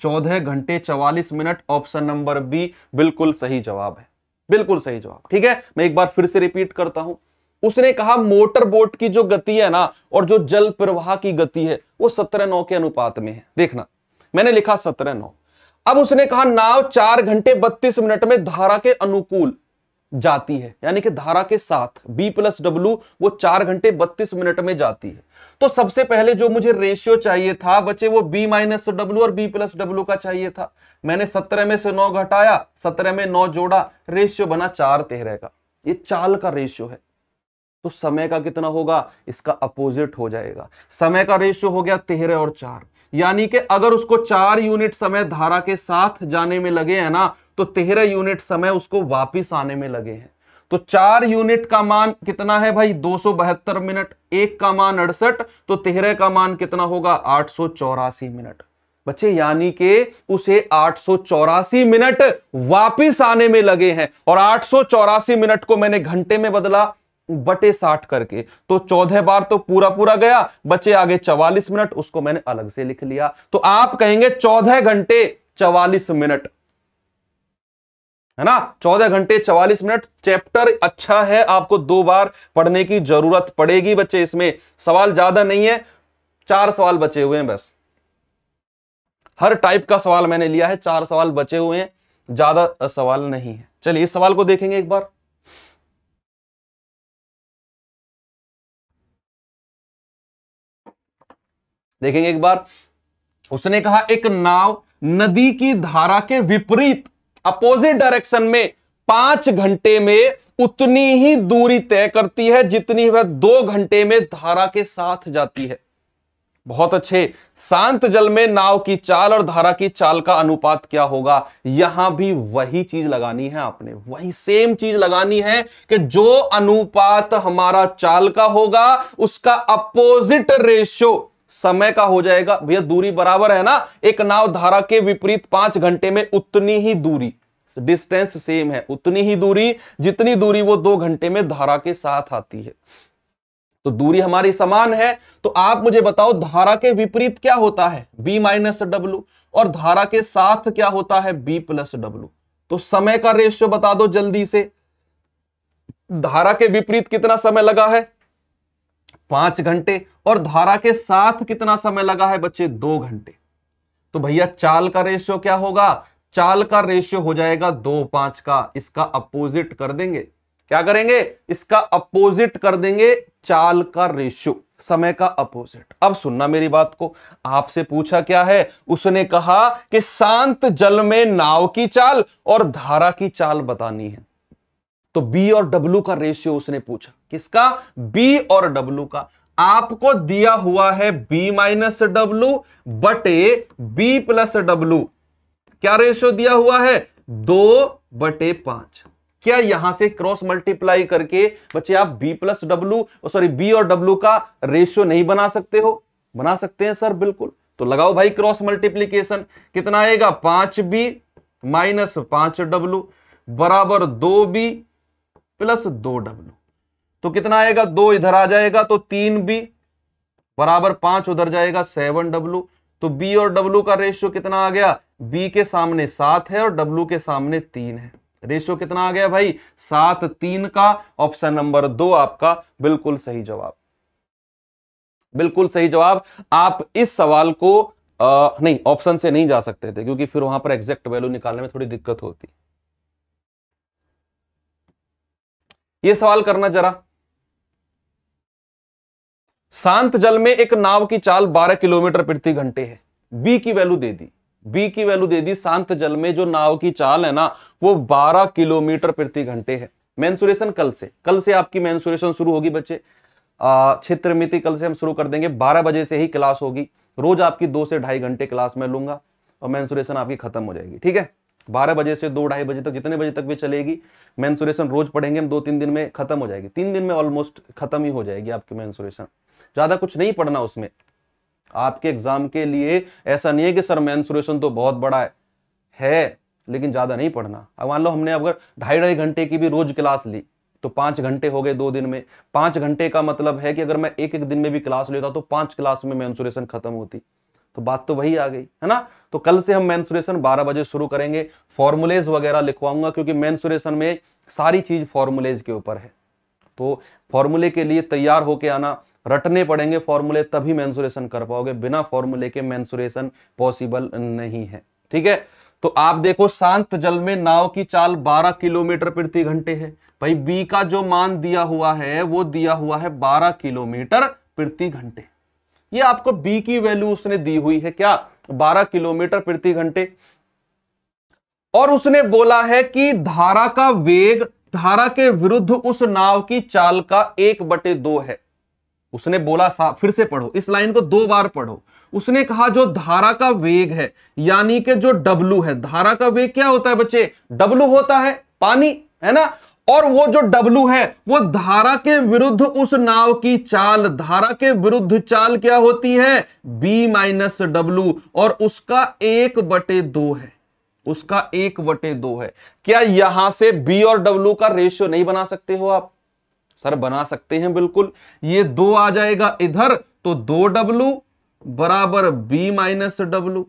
चौदह घंटे चवालीस मिनट ऑप्शन नंबर बी बिल्कुल सही जवाब है बिल्कुल सही जवाब ठीक है मैं एक बार फिर से रिपीट करता हूं उसने कहा मोटर बोट की जो गति है ना और जो जल प्रवाह की गति है वो सत्रह नौ के अनुपात में है देखना मैंने लिखा सत्रह नौ अब उसने कहा नाव चार घंटे बत्तीस मिनट में धारा के अनुकूल जाती है यानी कि धारा के साथ b प्लस डब्ल्यू वो चार घंटे बत्तीस मिनट में जाती है तो सबसे पहले जो मुझे रेशियो चाहिए था बचे वो b माइनस डब्ल्यू और b प्लस डब्ल्यू का चाहिए था मैंने सत्रह में से नौ घटाया सत्रह में नौ जोड़ा रेशियो बना चार तेरह का ये चाल का रेशियो है तो समय का कितना होगा इसका अपोजिट हो जाएगा समय का रेशियो हो गया तेरह और चार यानी कि अगर उसको चार यूनिट समय धारा के साथ जाने में लगे है ना तो तेरह यूनिट समय उसको वापिस आने में लगे हैं तो चार यूनिट का मान कितना है भाई दो मिनट एक का मान अड़सठ तो तेरह का मान कितना होगा आठ मिनट बच्चे यानी के उसे आठ मिनट वापिस आने में लगे हैं और आठ मिनट को मैंने घंटे में बदला बटे साठ करके तो चौदह बार तो पूरा पूरा गया बच्चे आगे चवालीस मिनट उसको मैंने अलग से लिख लिया तो आप कहेंगे चौदह घंटे चवालीस मिनट है ना चौदह घंटे चवालीस मिनट चैप्टर अच्छा है आपको दो बार पढ़ने की जरूरत पड़ेगी बच्चे इसमें सवाल ज्यादा नहीं है चार सवाल बचे हुए हैं बस हर टाइप का सवाल मैंने लिया है चार सवाल बचे हुए हैं ज्यादा सवाल नहीं है चलिए इस सवाल को देखेंगे एक बार देखेंगे एक बार उसने कहा एक नाव नदी की धारा के विपरीत अपोजिट डायरेक्शन में पांच घंटे में उतनी ही दूरी तय करती है जितनी वह दो घंटे में धारा के साथ जाती है बहुत अच्छे शांत जल में नाव की चाल और धारा की चाल का अनुपात क्या होगा यहां भी वही चीज लगानी है आपने वही सेम चीज लगानी है कि जो अनुपात हमारा चाल का होगा उसका अपोजिट रेशियो समय का हो जाएगा भैया दूरी बराबर है ना एक नाव धारा के विपरीत पांच घंटे में उतनी ही दूरी डिस्टेंस सेम है उतनी ही दूरी जितनी दूरी वो दो घंटे में धारा के साथ आती है तो दूरी हमारी समान है तो आप मुझे बताओ धारा के विपरीत क्या होता है b माइनस डब्ल्यू और धारा के साथ क्या होता है b प्लस डब्ल्यू तो समय का रेशियो बता दो जल्दी से धारा के विपरीत कितना समय लगा है पांच घंटे और धारा के साथ कितना समय लगा है बच्चे दो घंटे तो भैया चाल का रेशियो क्या होगा चाल का रेशियो हो जाएगा दो पांच का इसका अपोजिट कर देंगे क्या करेंगे इसका अपोजिट कर देंगे चाल का रेशियो समय का अपोजिट अब सुनना मेरी बात को आपसे पूछा क्या है उसने कहा कि शांत जल में नाव की चाल और धारा की चाल बतानी है तो बी और डब्ल्यू का रेशियो उसने पूछा किसका बी और डब्ल्यू का आपको दिया हुआ है बी माइनस डब्ल्यू बटे बी प्लस डब्ल्यू क्या रेशियो दिया हुआ है दो बटे पांच क्या यहां से क्रॉस मल्टीप्लाई करके बच्चे आप B plus W sorry B और डब्ल्यू का रेशियो नहीं बना सकते हो बना सकते हैं सर बिल्कुल तो लगाओ भाई क्रॉस मल्टीप्लीकेशन कितना आएगा पांच बी माइनस पांच डब्ल्यू बराबर दो बी प्लस दो डब्ल्यू तो कितना आएगा दो इधर आ जाएगा तो तीन बी बराबर पांच उधर जाएगा सेवन डब्ल्यू तो बी और डब्ल्यू का रेशियो कितना आ गया बी के सामने सात है और डब्ल्यू के सामने तीन है रेशियो कितना आ गया भाई सात तीन का ऑप्शन नंबर दो आपका बिल्कुल सही जवाब बिल्कुल सही जवाब आप इस सवाल को आ, नहीं ऑप्शन से नहीं जा सकते थे क्योंकि फिर वहां पर एग्जैक्ट वैल्यू निकालने में थोड़ी दिक्कत होती यह सवाल करना जरा शांत जल में एक नाव की चाल 12 किलोमीटर प्रति घंटे है बी की वैल्यू दे दी बी की वैल्यू दे दी शांत जल में जो नाव की चाल है ना वो 12 किलोमीटर प्रति घंटे है मैंसुरेशन कल से कल से आपकी मैंसुरेशन शुरू होगी बच्चे क्षेत्र मिति तो कल से हम शुरू कर देंगे 12 बजे से ही क्लास होगी रोज आपकी दो से ढाई घंटे क्लास में लूंगा और मैंसुरेशन आपकी खत्म हो जाएगी ठीक है बारह बजे से दो ढाई बजे तक जितने बजे तक भी चलेगी मैंसुरेशन रोज पढ़ेंगे हम दो तीन दिन में खत्म हो जाएगी तीन दिन में ऑलमोस्ट खत्म ही हो जाएगी आपकी मैंसुरेशन ज़्यादा कुछ नहीं पढ़ना उसमें आपके एग्जाम के लिए ऐसा नहीं है कि सर मैंसुरेशन तो बहुत बड़ा है है लेकिन ज़्यादा नहीं पढ़ना अब मान लो हमने अगर ढाई ढाई घंटे की भी रोज क्लास ली तो पांच घंटे हो गए दो दिन में पांच घंटे का मतलब है कि अगर मैं एक एक दिन में भी क्लास लेता तो पांच क्लास में मैंसुरेशन खत्म होती तो बात तो वही आ गई है ना तो कल से हम मैंसुरेशन 12 बजे शुरू करेंगे फॉर्मुलेज वगैरह लिखवाऊंगा क्योंकि मैंसुरेशन में सारी चीज फॉर्मुलेज के ऊपर है तो फॉर्मूले के लिए तैयार होके आना रटने पड़ेंगे फॉर्मूले तभी मैंसुरेशन कर पाओगे बिना फॉर्मूले के मैंसुरेशन पॉसिबल नहीं है ठीक है तो आप देखो शांत जल में नाव की चाल 12 किलोमीटर प्रति घंटे है भाई बी का जो मान दिया हुआ है वो दिया हुआ है 12 किलोमीटर प्रति घंटे ये आपको बी की वैल्यू उसने दी हुई है क्या 12 किलोमीटर प्रति घंटे और उसने बोला है कि धारा का वेग धारा के विरुद्ध उस नाव की चाल का एक बटे दो है उसने बोला फिर से पढ़ो इस लाइन को दो बार पढ़ो उसने कहा जो धारा का वेग है यानी कि जो डब्लू है धारा का वेग क्या होता है बच्चे डब्लू होता है पानी है ना और वो जो डब्लू है वो धारा के विरुद्ध उस नाव की चाल धारा के विरुद्ध चाल क्या होती है बी माइनस डब्लू और उसका एक बटे दो है उसका एक बटे दो है क्या यहां से बी और डब्लू का रेशियो नहीं बना सकते हो आप सर बना सकते हैं बिल्कुल ये दो आ जाएगा इधर तो दो डब्लू बराबर बी माइनस डब्लू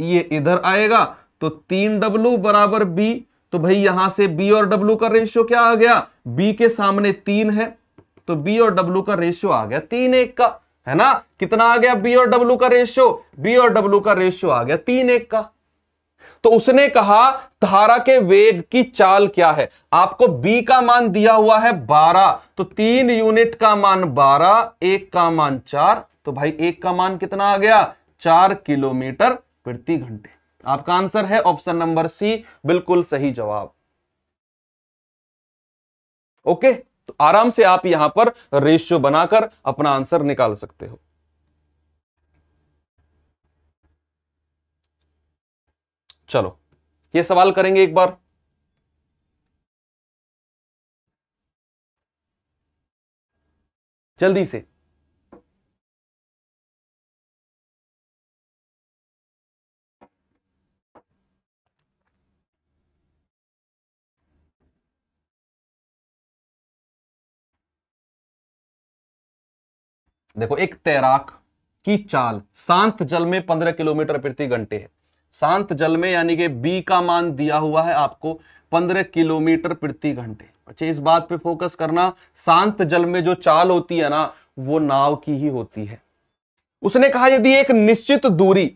ये इधर आएगा तो तीन डब्लू बराबर बी तो भाई यहां से बी और डब्ल्यू का रेशियो क्या आ गया बी के सामने तीन है तो बी और डब्ल्यू का रेशियो आ गया तीन एक का है ना कितना आ गया बी और डब्ल्यू का रेशियो बी और डब्ल्यू का रेशियो आ गया तीन एक का तो उसने कहा धारा के वेग की चाल क्या है आपको बी का मान दिया हुआ है बारह तो तीन यूनिट का मान बारह एक का मान चार तो भाई एक का मान कितना आ गया चार किलोमीटर प्रति घंटे आपका आंसर है ऑप्शन नंबर सी बिल्कुल सही जवाब ओके तो आराम से आप यहां पर रेशियो बनाकर अपना आंसर निकाल सकते हो चलो ये सवाल करेंगे एक बार जल्दी से देखो एक तैराक की चाल शांत जल में पंद्रह किलोमीटर प्रति घंटे है शांत जल में यानी कि बी का मान दिया हुआ है आपको पंद्रह किलोमीटर प्रति घंटे अच्छा इस बात पे फोकस करना शांत जल में जो चाल होती है ना वो नाव की ही होती है उसने कहा यदि एक निश्चित दूरी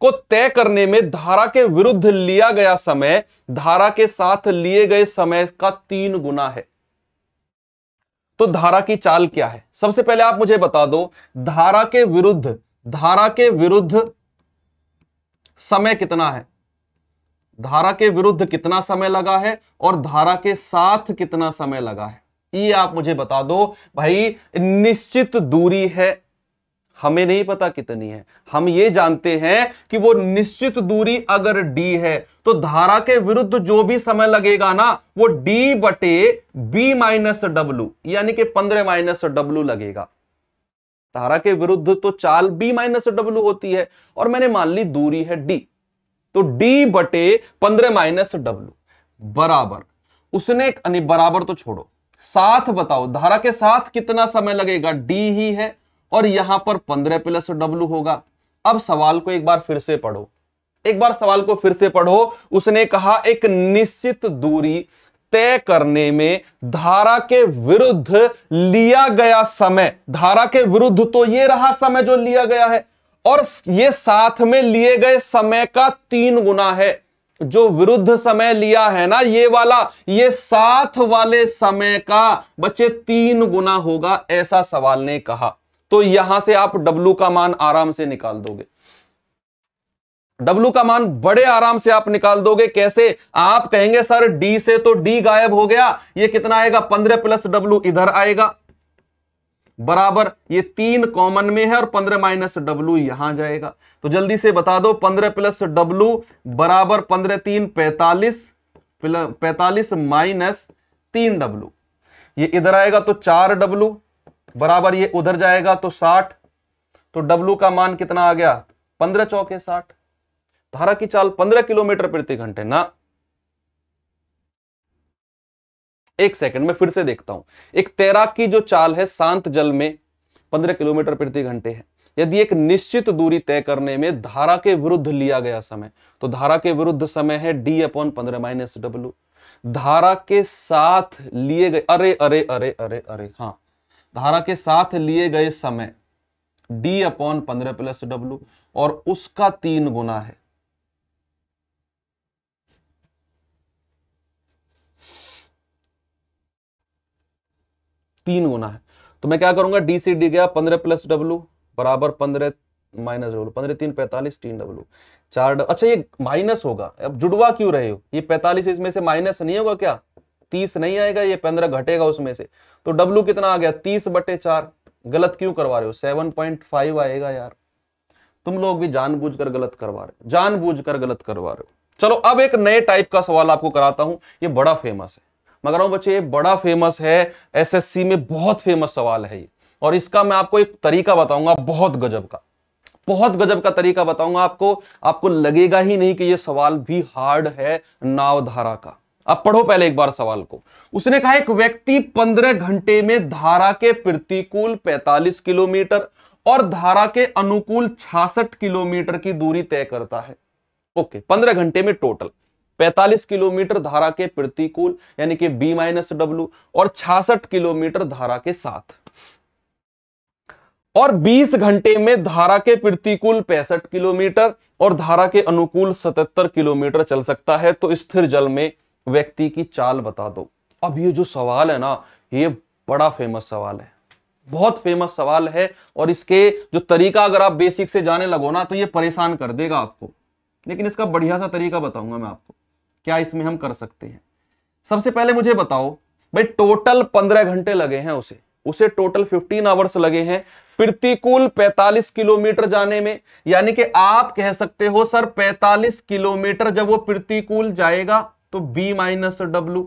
को तय करने में धारा के विरुद्ध लिया गया समय धारा के साथ लिए गए समय का तीन गुना है तो धारा की चाल क्या है सबसे पहले आप मुझे बता दो धारा के विरुद्ध धारा के विरुद्ध समय कितना है धारा के विरुद्ध कितना समय लगा है और धारा के साथ कितना समय लगा है ये आप मुझे बता दो भाई निश्चित दूरी है हमें नहीं पता कितनी है हम ये जानते हैं कि वो निश्चित दूरी अगर d है तो धारा के विरुद्ध जो भी समय लगेगा ना वो d बटे b माइनस डब्लू यानी कि 15 माइनस डब्लू लगेगा धारा के विरुद्ध तो चाल b माइनस डब्लू होती है और मैंने मान ली दूरी है d तो d बटे 15 माइनस डब्लू बराबर उसने बराबर तो छोड़ो साथ बताओ धारा के साथ कितना समय लगेगा डी ही है और यहां पर पंद्रह प्लस डब्लू होगा अब सवाल को एक बार फिर से पढ़ो एक बार सवाल को फिर से पढ़ो उसने कहा एक निश्चित दूरी तय करने में धारा के विरुद्ध लिया गया समय धारा के विरुद्ध तो यह रहा समय जो लिया गया है और ये साथ में लिए गए समय का तीन गुना है जो विरुद्ध समय लिया है ना ये वाला ये साथ वाले समय का बच्चे तीन गुना होगा ऐसा सवाल ने कहा तो यहां से आप डब्लू का मान आराम से निकाल दोगे डब्लू का मान बड़े आराम से आप निकाल दोगे कैसे आप कहेंगे सर डी से तो डी गायब हो गया ये कितना आएगा पंद्रह प्लस डब्लू इधर आएगा बराबर ये तीन कॉमन में है और पंद्रह माइनस डब्लू यहां जाएगा तो जल्दी से बता दो पंद्रह प्लस डब्लू बराबर पंद्रह तीन पैतालीस पैतालीस माइनस तीन डब्लू ये इधर आएगा तो चार डब्लू बराबर ये उधर जाएगा तो साठ तो डब्लू का मान कितना आ गया पंद्रह चौके साठ धारा की चाल पंद्रह किलोमीटर प्रति घंटे ना एक सेकंड में फिर से देखता हूं एक तैराक की जो चाल है शांत जल में पंद्रह किलोमीटर प्रति घंटे है यदि एक निश्चित दूरी तय करने में धारा के विरुद्ध लिया गया समय तो धारा के विरुद्ध समय है डी अपॉन पंद्रह माइनस डब्ल्यू धारा के साथ लिए गए अरे अरे अरे अरे अरे हाँ धारा के साथ लिए गए समय d अपॉन पंद्रह प्लस डब्ल्यू और उसका तीन गुना है तीन गुना है तो मैं क्या करूंगा डी सी डी गया पंद्रह प्लस डब्ल्यू बराबर पंद्रह माइनस डब्ल्यू पंद्रह तीन पैंतालीस तीन डब्ल्यू चार अच्छा ये माइनस होगा अब जुड़वा क्यों रहे हो ये पैंतालीस इसमें से माइनस नहीं होगा क्या तीस नहीं आएगा ये पंद्रह घटेगा उसमें से तो डब्ल्यू कितना आ गया तीस बटे चार गलत क्यों करवा रहे हो सेवन पॉइंट फाइव आएगा यार तुम लोग भी जानबूझकर गलत करवा रहे हो जानबूझकर गलत करवा रहे हो चलो अब एक नए टाइप का सवाल आपको कराता हूं ये बड़ा फेमस है मगर हूं बच्चे ये बड़ा फेमस है एसएससी में बहुत फेमस सवाल है ये और इसका मैं आपको एक तरीका बताऊंगा बहुत गजब का बहुत गजब का तरीका बताऊंगा आपको आपको लगेगा ही नहीं कि ये सवाल भी हार्ड है नावधारा का अब पढ़ो पहले एक बार सवाल को उसने कहा एक व्यक्ति पंद्रह घंटे में धारा के प्रतिकूल 45 किलोमीटर और धारा के अनुकूल 66 किलोमीटर की दूरी तय करता है ओके पंद्रह घंटे में टोटल 45 किलोमीटर धारा के प्रतिकूल यानी कि बी माइनस डब्ल्यू और 66 किलोमीटर धारा के साथ और 20 घंटे में धारा के प्रतिकूल पैंसठ किलोमीटर और धारा के अनुकूल 77 किलोमीटर चल सकता है तो स्थिर जल में व्यक्ति की चाल बता दो अब ये जो सवाल है ना ये बड़ा फेमस सवाल है बहुत फेमस सवाल है और इसके जो तरीका अगर आप बेसिक से जाने लगो ना तो ये परेशान कर देगा आपको लेकिन इसका बढ़िया सा तरीका बताऊंगा मैं आपको क्या इसमें हम कर सकते हैं सबसे पहले मुझे बताओ भाई टोटल पंद्रह घंटे लगे हैं उसे उसे टोटल फिफ्टीन आवर्स लगे हैं प्रतिकूल पैतालीस किलोमीटर जाने में यानी कि आप कह सकते हो सर पैतालीस किलोमीटर जब वो प्रतिकूल जाएगा तो b माइनस डब्ल्यू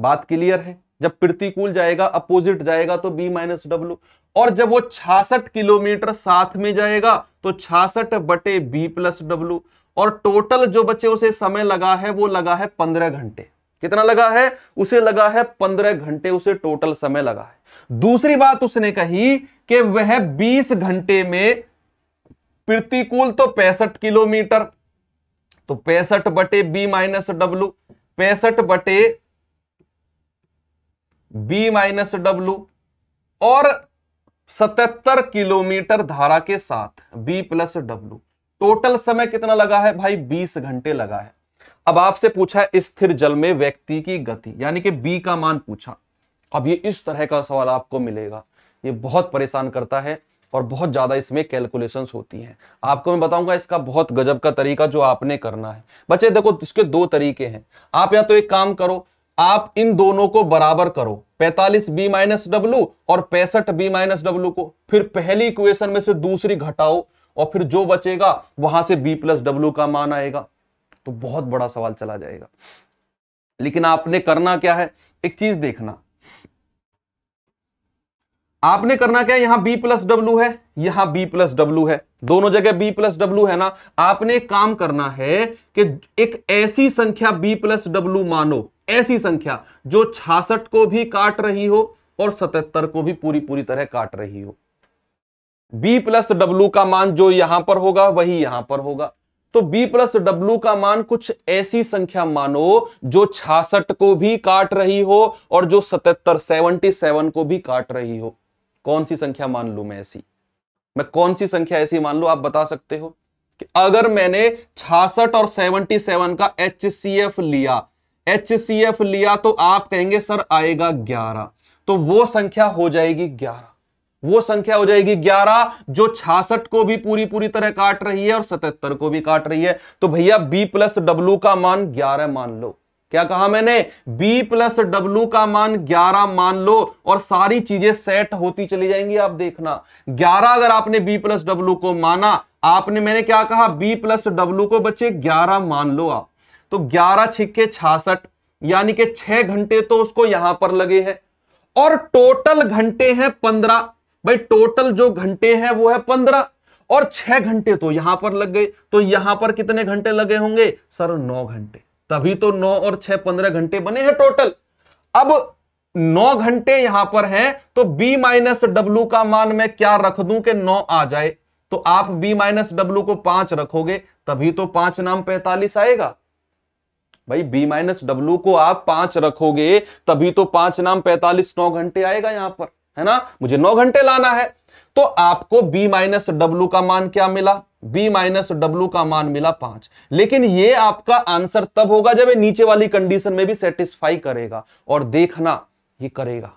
बात क्लियर है जब प्रतिकूल जाएगा अपोजिट जाएगा तो b माइनस डब्ल्यू और जब वो 66 किलोमीटर साथ में जाएगा तो 66 बटे बी प्लस डब्ल्यू और टोटल जो बच्चे उसे समय लगा है वो लगा है पंद्रह घंटे कितना लगा है उसे लगा है पंद्रह घंटे उसे टोटल समय लगा है दूसरी बात उसने कही कि वह बीस घंटे में प्रतिकूल तो पैंसठ किलोमीटर तो पैंसठ बटे बी माइनस डब्लू पैंसठ बटे बी माइनस डब्लू और 77 किलोमीटर धारा के साथ b प्लस डब्लू टोटल समय कितना लगा है भाई 20 घंटे लगा है अब आपसे पूछा स्थिर जल में व्यक्ति की गति यानी कि b का मान पूछा अब ये इस तरह का सवाल आपको मिलेगा ये बहुत परेशान करता है और बहुत ज़्यादा इसमें कैलकुलेशंस होती हैं आपको मैं बताऊंगा इसका बहुत गजब का तरीका जो आपने करना है बच्चे देखो इसके दो तरीके हैं आप या तो एक काम करो आप इन दोनों को बराबर करो 45 बी माइनस डब्ल्यू और पैंसठ बी माइनस डब्ल्यू को फिर पहली इक्वेशन में से दूसरी घटाओ और फिर जो बचेगा वहां से बी प्लस डब्ल्यू का मान आएगा तो बहुत बड़ा सवाल चला जाएगा लेकिन आपने करना क्या है एक चीज देखना आपने करना क्या है यहां बी प्लस डब्ल्यू है यहां बी प्लस डब्ल्यू है दोनों जगह बी प्लस डब्ल्यू है ना आपने काम करना है कि एक ऐसी संख्या बी प्लस डब्ल्यू मानो ऐसी संख्या जो छियासठ को भी काट रही हो और सतहत्तर को भी पूरी पूरी तरह काट रही हो बी प्लस डब्ल्यू का मान जो यहां पर होगा वही यहां पर होगा तो b प्लस डब्ल्यू का मान कुछ ऐसी संख्या मानो जो छियासठ को भी काट रही हो और जो सतहत्तर सेवनटी सेवन को भी काट रही हो कौन सी संख्या मान लू मैं ऐसी मैं कौन सी संख्या ऐसी मान लू आप बता सकते हो कि अगर मैंने 66 और 77 का एच लिया एच लिया तो आप कहेंगे सर आएगा 11 तो वो संख्या हो जाएगी 11 वो संख्या हो जाएगी 11 जो 66 को भी पूरी पूरी तरह काट रही है और 77 को भी काट रही है तो भैया b प्लस डब्ल्यू का मान 11 मान लो क्या कहा मैंने b प्लस डब्ल्यू का मान 11 मान लो और सारी चीजें सेट होती चली जाएंगी आप देखना 11 अगर आपने b प्लस डब्ल्यू को माना आपने मैंने क्या कहा b प्लस डब्ल्यू को बच्चे 11 मान लो आप तो 11 छिक्के छासठ यानी कि 6 घंटे तो उसको यहां पर लगे हैं और टोटल घंटे हैं 15 भाई टोटल जो घंटे हैं वो है पंद्रह और छह घंटे तो यहां पर लग गए तो यहां पर कितने घंटे लगे होंगे सर नौ घंटे तभी तो नौ और छह पंद्रह घंटे बने हैं टोटल अब नौ घंटे यहां पर हैं तो b माइनस डब्ल्यू का मान मैं क्या रख दूं कि नौ आ जाए तो आप b माइनस डब्ल्यू को पांच रखोगे तभी तो पांच नाम पैतालीस आएगा भाई b माइनस डब्ल्यू को आप पांच रखोगे तभी तो पांच नाम पैतालीस नौ घंटे आएगा यहां पर है ना मुझे नौ घंटे लाना है तो आपको b माइनस डब्ल्यू का मान क्या मिला b माइनस डब्ल्यू का मान मिला पांच लेकिन ये आपका आंसर तब होगा जब ये नीचे वाली कंडीशन में भी सेटिस्फाई करेगा और देखना ये करेगा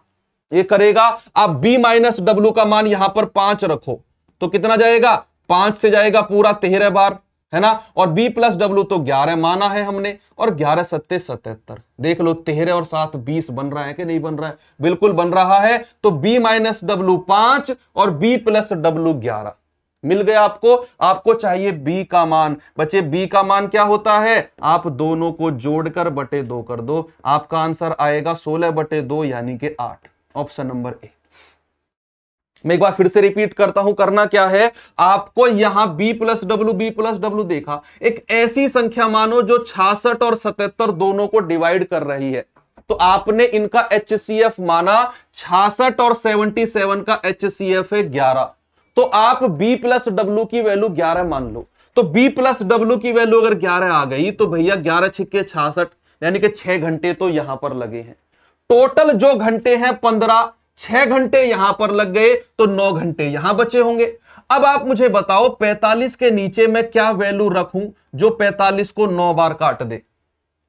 ये करेगा आप b माइनस डब्ल्यू का मान यहां पर पांच रखो तो कितना जाएगा पांच से जाएगा पूरा तेरह बार है ना और b प्लस डब्ल्यू तो ग्यारह माना है हमने और ग्यारह सत्ते सतहत्तर देख लो तेरह और सात बीस बन रहा है कि नहीं बन रहा है बिल्कुल बन रहा है तो b माइनस डब्ल्यू पांच और b प्लस डब्ल्यू ग्यारह मिल गया आपको आपको चाहिए बी का मान बच्चे बी का मान क्या होता है आप दोनों को जोड़कर बटे दो कर दो आपका आंसर आएगा सोलह बटे दो यानी कि आठ ऑप्शन नंबर ए मैं एक बार फिर से रिपीट करता हूं करना क्या है आपको यहां B plus W B plus W देखा एक ऐसी संख्या मानो जो छियासठ और सतहत्तर दोनों को डिवाइड कर रही है तो आपने इनका एच माना छियासठ और 77 का एच है ग्यारह तो आप b प्लस डब्ल्यू की वैल्यू 11 मान लो तो b प्लस डब्ल्यू की वैल्यू अगर 11 आ गई तो भैया 11 छिक्के छियासठ यानी कि छह घंटे तो यहां पर लगे हैं टोटल जो घंटे हैं पंद्रह छह घंटे यहां पर लग गए तो नौ घंटे यहां बचे होंगे अब आप मुझे बताओ 45 के नीचे मैं क्या वैल्यू रखू जो पैतालीस को नौ बार काट दे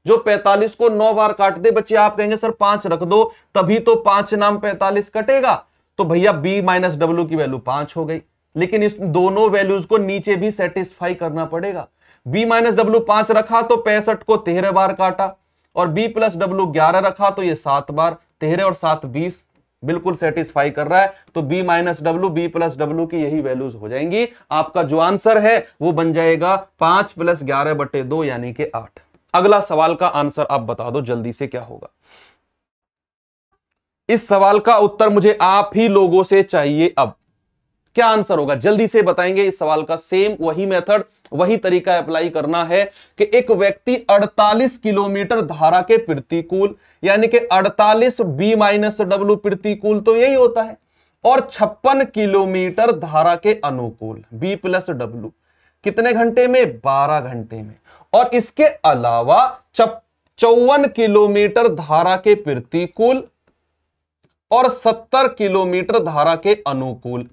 जो 45 को नौ बार काट दे बच्चे आप कहेंगे सर पांच रख दो तभी तो पांच नाम 45 कटेगा तो भैया बी माइनस डब्ल्यू की वैल्यू पांच हो गई लेकिन इस दोनों वैल्यूज को नीचे भी सेटिस्फाई करना पड़ेगा बी माइनस डब्ल्यू पांच रखा तो पैंसठ को तेरह बार काटा और बी प्लस डब्ल्यू ग्यारह रखा तो ये सात बार तेरह और सात बीस बिल्कुल सेटिस्फाई कर रहा है तो B minus W B plus W की यही वैल्यूज हो जाएंगी आपका जो आंसर है वो बन जाएगा पांच प्लस ग्यारह बटे दो यानी कि आठ अगला सवाल का आंसर आप बता दो जल्दी से क्या होगा इस सवाल का उत्तर मुझे आप ही लोगों से चाहिए अब क्या आंसर होगा जल्दी से बताएंगे इस सवाल का सेम वही मेथड वही तरीका अप्लाई करना है कि एक व्यक्ति 48 किलोमीटर धारा के प्रतिकूल यानी कि 48 बी माइनस डब्ल्यू प्रतिकूल तो यही होता है और 56 किलोमीटर धारा के अनुकूल बी प्लस डब्ल्यू कितने घंटे में 12 घंटे में और इसके अलावा चौवन किलोमीटर धारा के प्रतिकूल और 70 किलोमीटर धारा के अनुकूल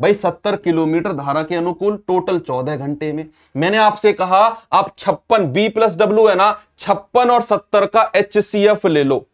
भाई 70 किलोमीटर धारा के अनुकूल टोटल 14 घंटे में मैंने आपसे कहा आप छप्पन बी प्लस डब्ल्यू है ना छप्पन और 70 का एच सी एफ ले लो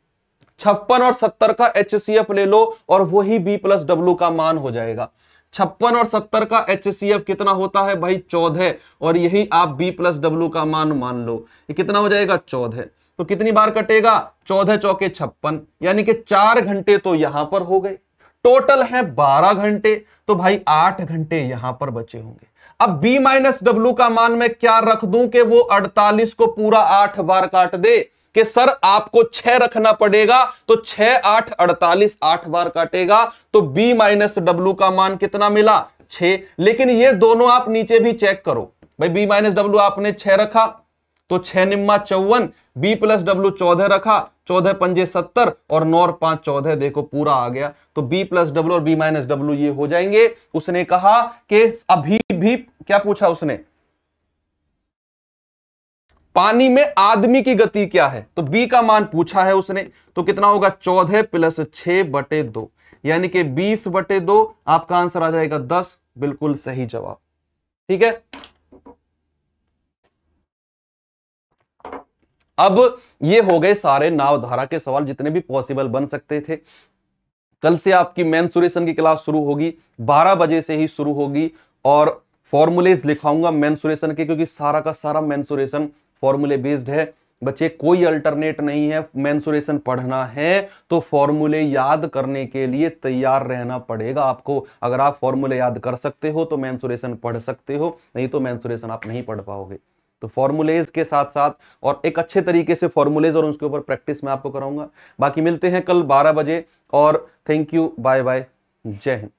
छप्पन और 70 का एच सी एफ ले लो और वही बी प्लस डब्ल्यू का मान हो जाएगा छप्पन और सत्तर का एच कितना होता है भाई चौदह और यही आप बी प्लस डब्ल्यू का मान मान लो ये कितना हो जाएगा चौदह तो कितनी बार कटेगा चौदह चौके छप्पन यानी कि चार घंटे तो यहां पर हो गए टोटल है बारह घंटे तो भाई आठ घंटे यहां पर बचे होंगे अब b माइनस डब्ल्यू का मान मैं क्या रख दूं कि वो 48 को पूरा आठ बार काट दे कि सर आपको छह रखना पड़ेगा तो छह आठ अड़तालीस आठ बार काटेगा तो b माइनस डब्ल्यू का मान कितना मिला छ लेकिन ये दोनों आप नीचे भी चेक करो भाई b माइनस डब्ल्यू आपने छह रखा तो छह निम्मा चौवन बी प्लस डब्ल्यू चौदह रखा चौदह पंजे सत्तर और नौ और पांच चौदह देखो पूरा आ गया तो बी प्लस डब्ल्यू और बी माइनस डब्ल्यू ये हो जाएंगे उसने कहा कि अभी भी क्या पूछा उसने पानी में आदमी की गति क्या है तो बी का मान पूछा है उसने तो कितना होगा चौदह प्लस छह बटे दो यानी कि बीस बटे दो आपका आंसर आ जाएगा दस बिल्कुल सही जवाब ठीक है अब ये हो गए सारे नावधारा के सवाल जितने भी पॉसिबल बन सकते थे कल से आपकी मैंसुरेशन की क्लास शुरू होगी 12 बजे से ही शुरू होगी और फॉर्मुलेज लिखाऊंगा मैंसुरेशन के क्योंकि सारा का सारा मैंसुरेशन फॉर्मूले बेस्ड है बच्चे कोई अल्टरनेट नहीं है मैंसुरेशन पढ़ना है तो फॉर्मूले याद करने के लिए तैयार रहना पड़ेगा आपको अगर आप फॉर्मूले याद कर सकते हो तो मैंसुरेशन पढ़ सकते हो नहीं तो मैंसुरेशन आप नहीं पढ़ पाओगे तो फॉर्मुलेज के साथ साथ और एक अच्छे तरीके से फॉर्मुलेज और उसके ऊपर प्रैक्टिस मैं आपको कराऊंगा बाकी मिलते हैं कल बारह बजे और थैंक यू बाय बाय जय हिंद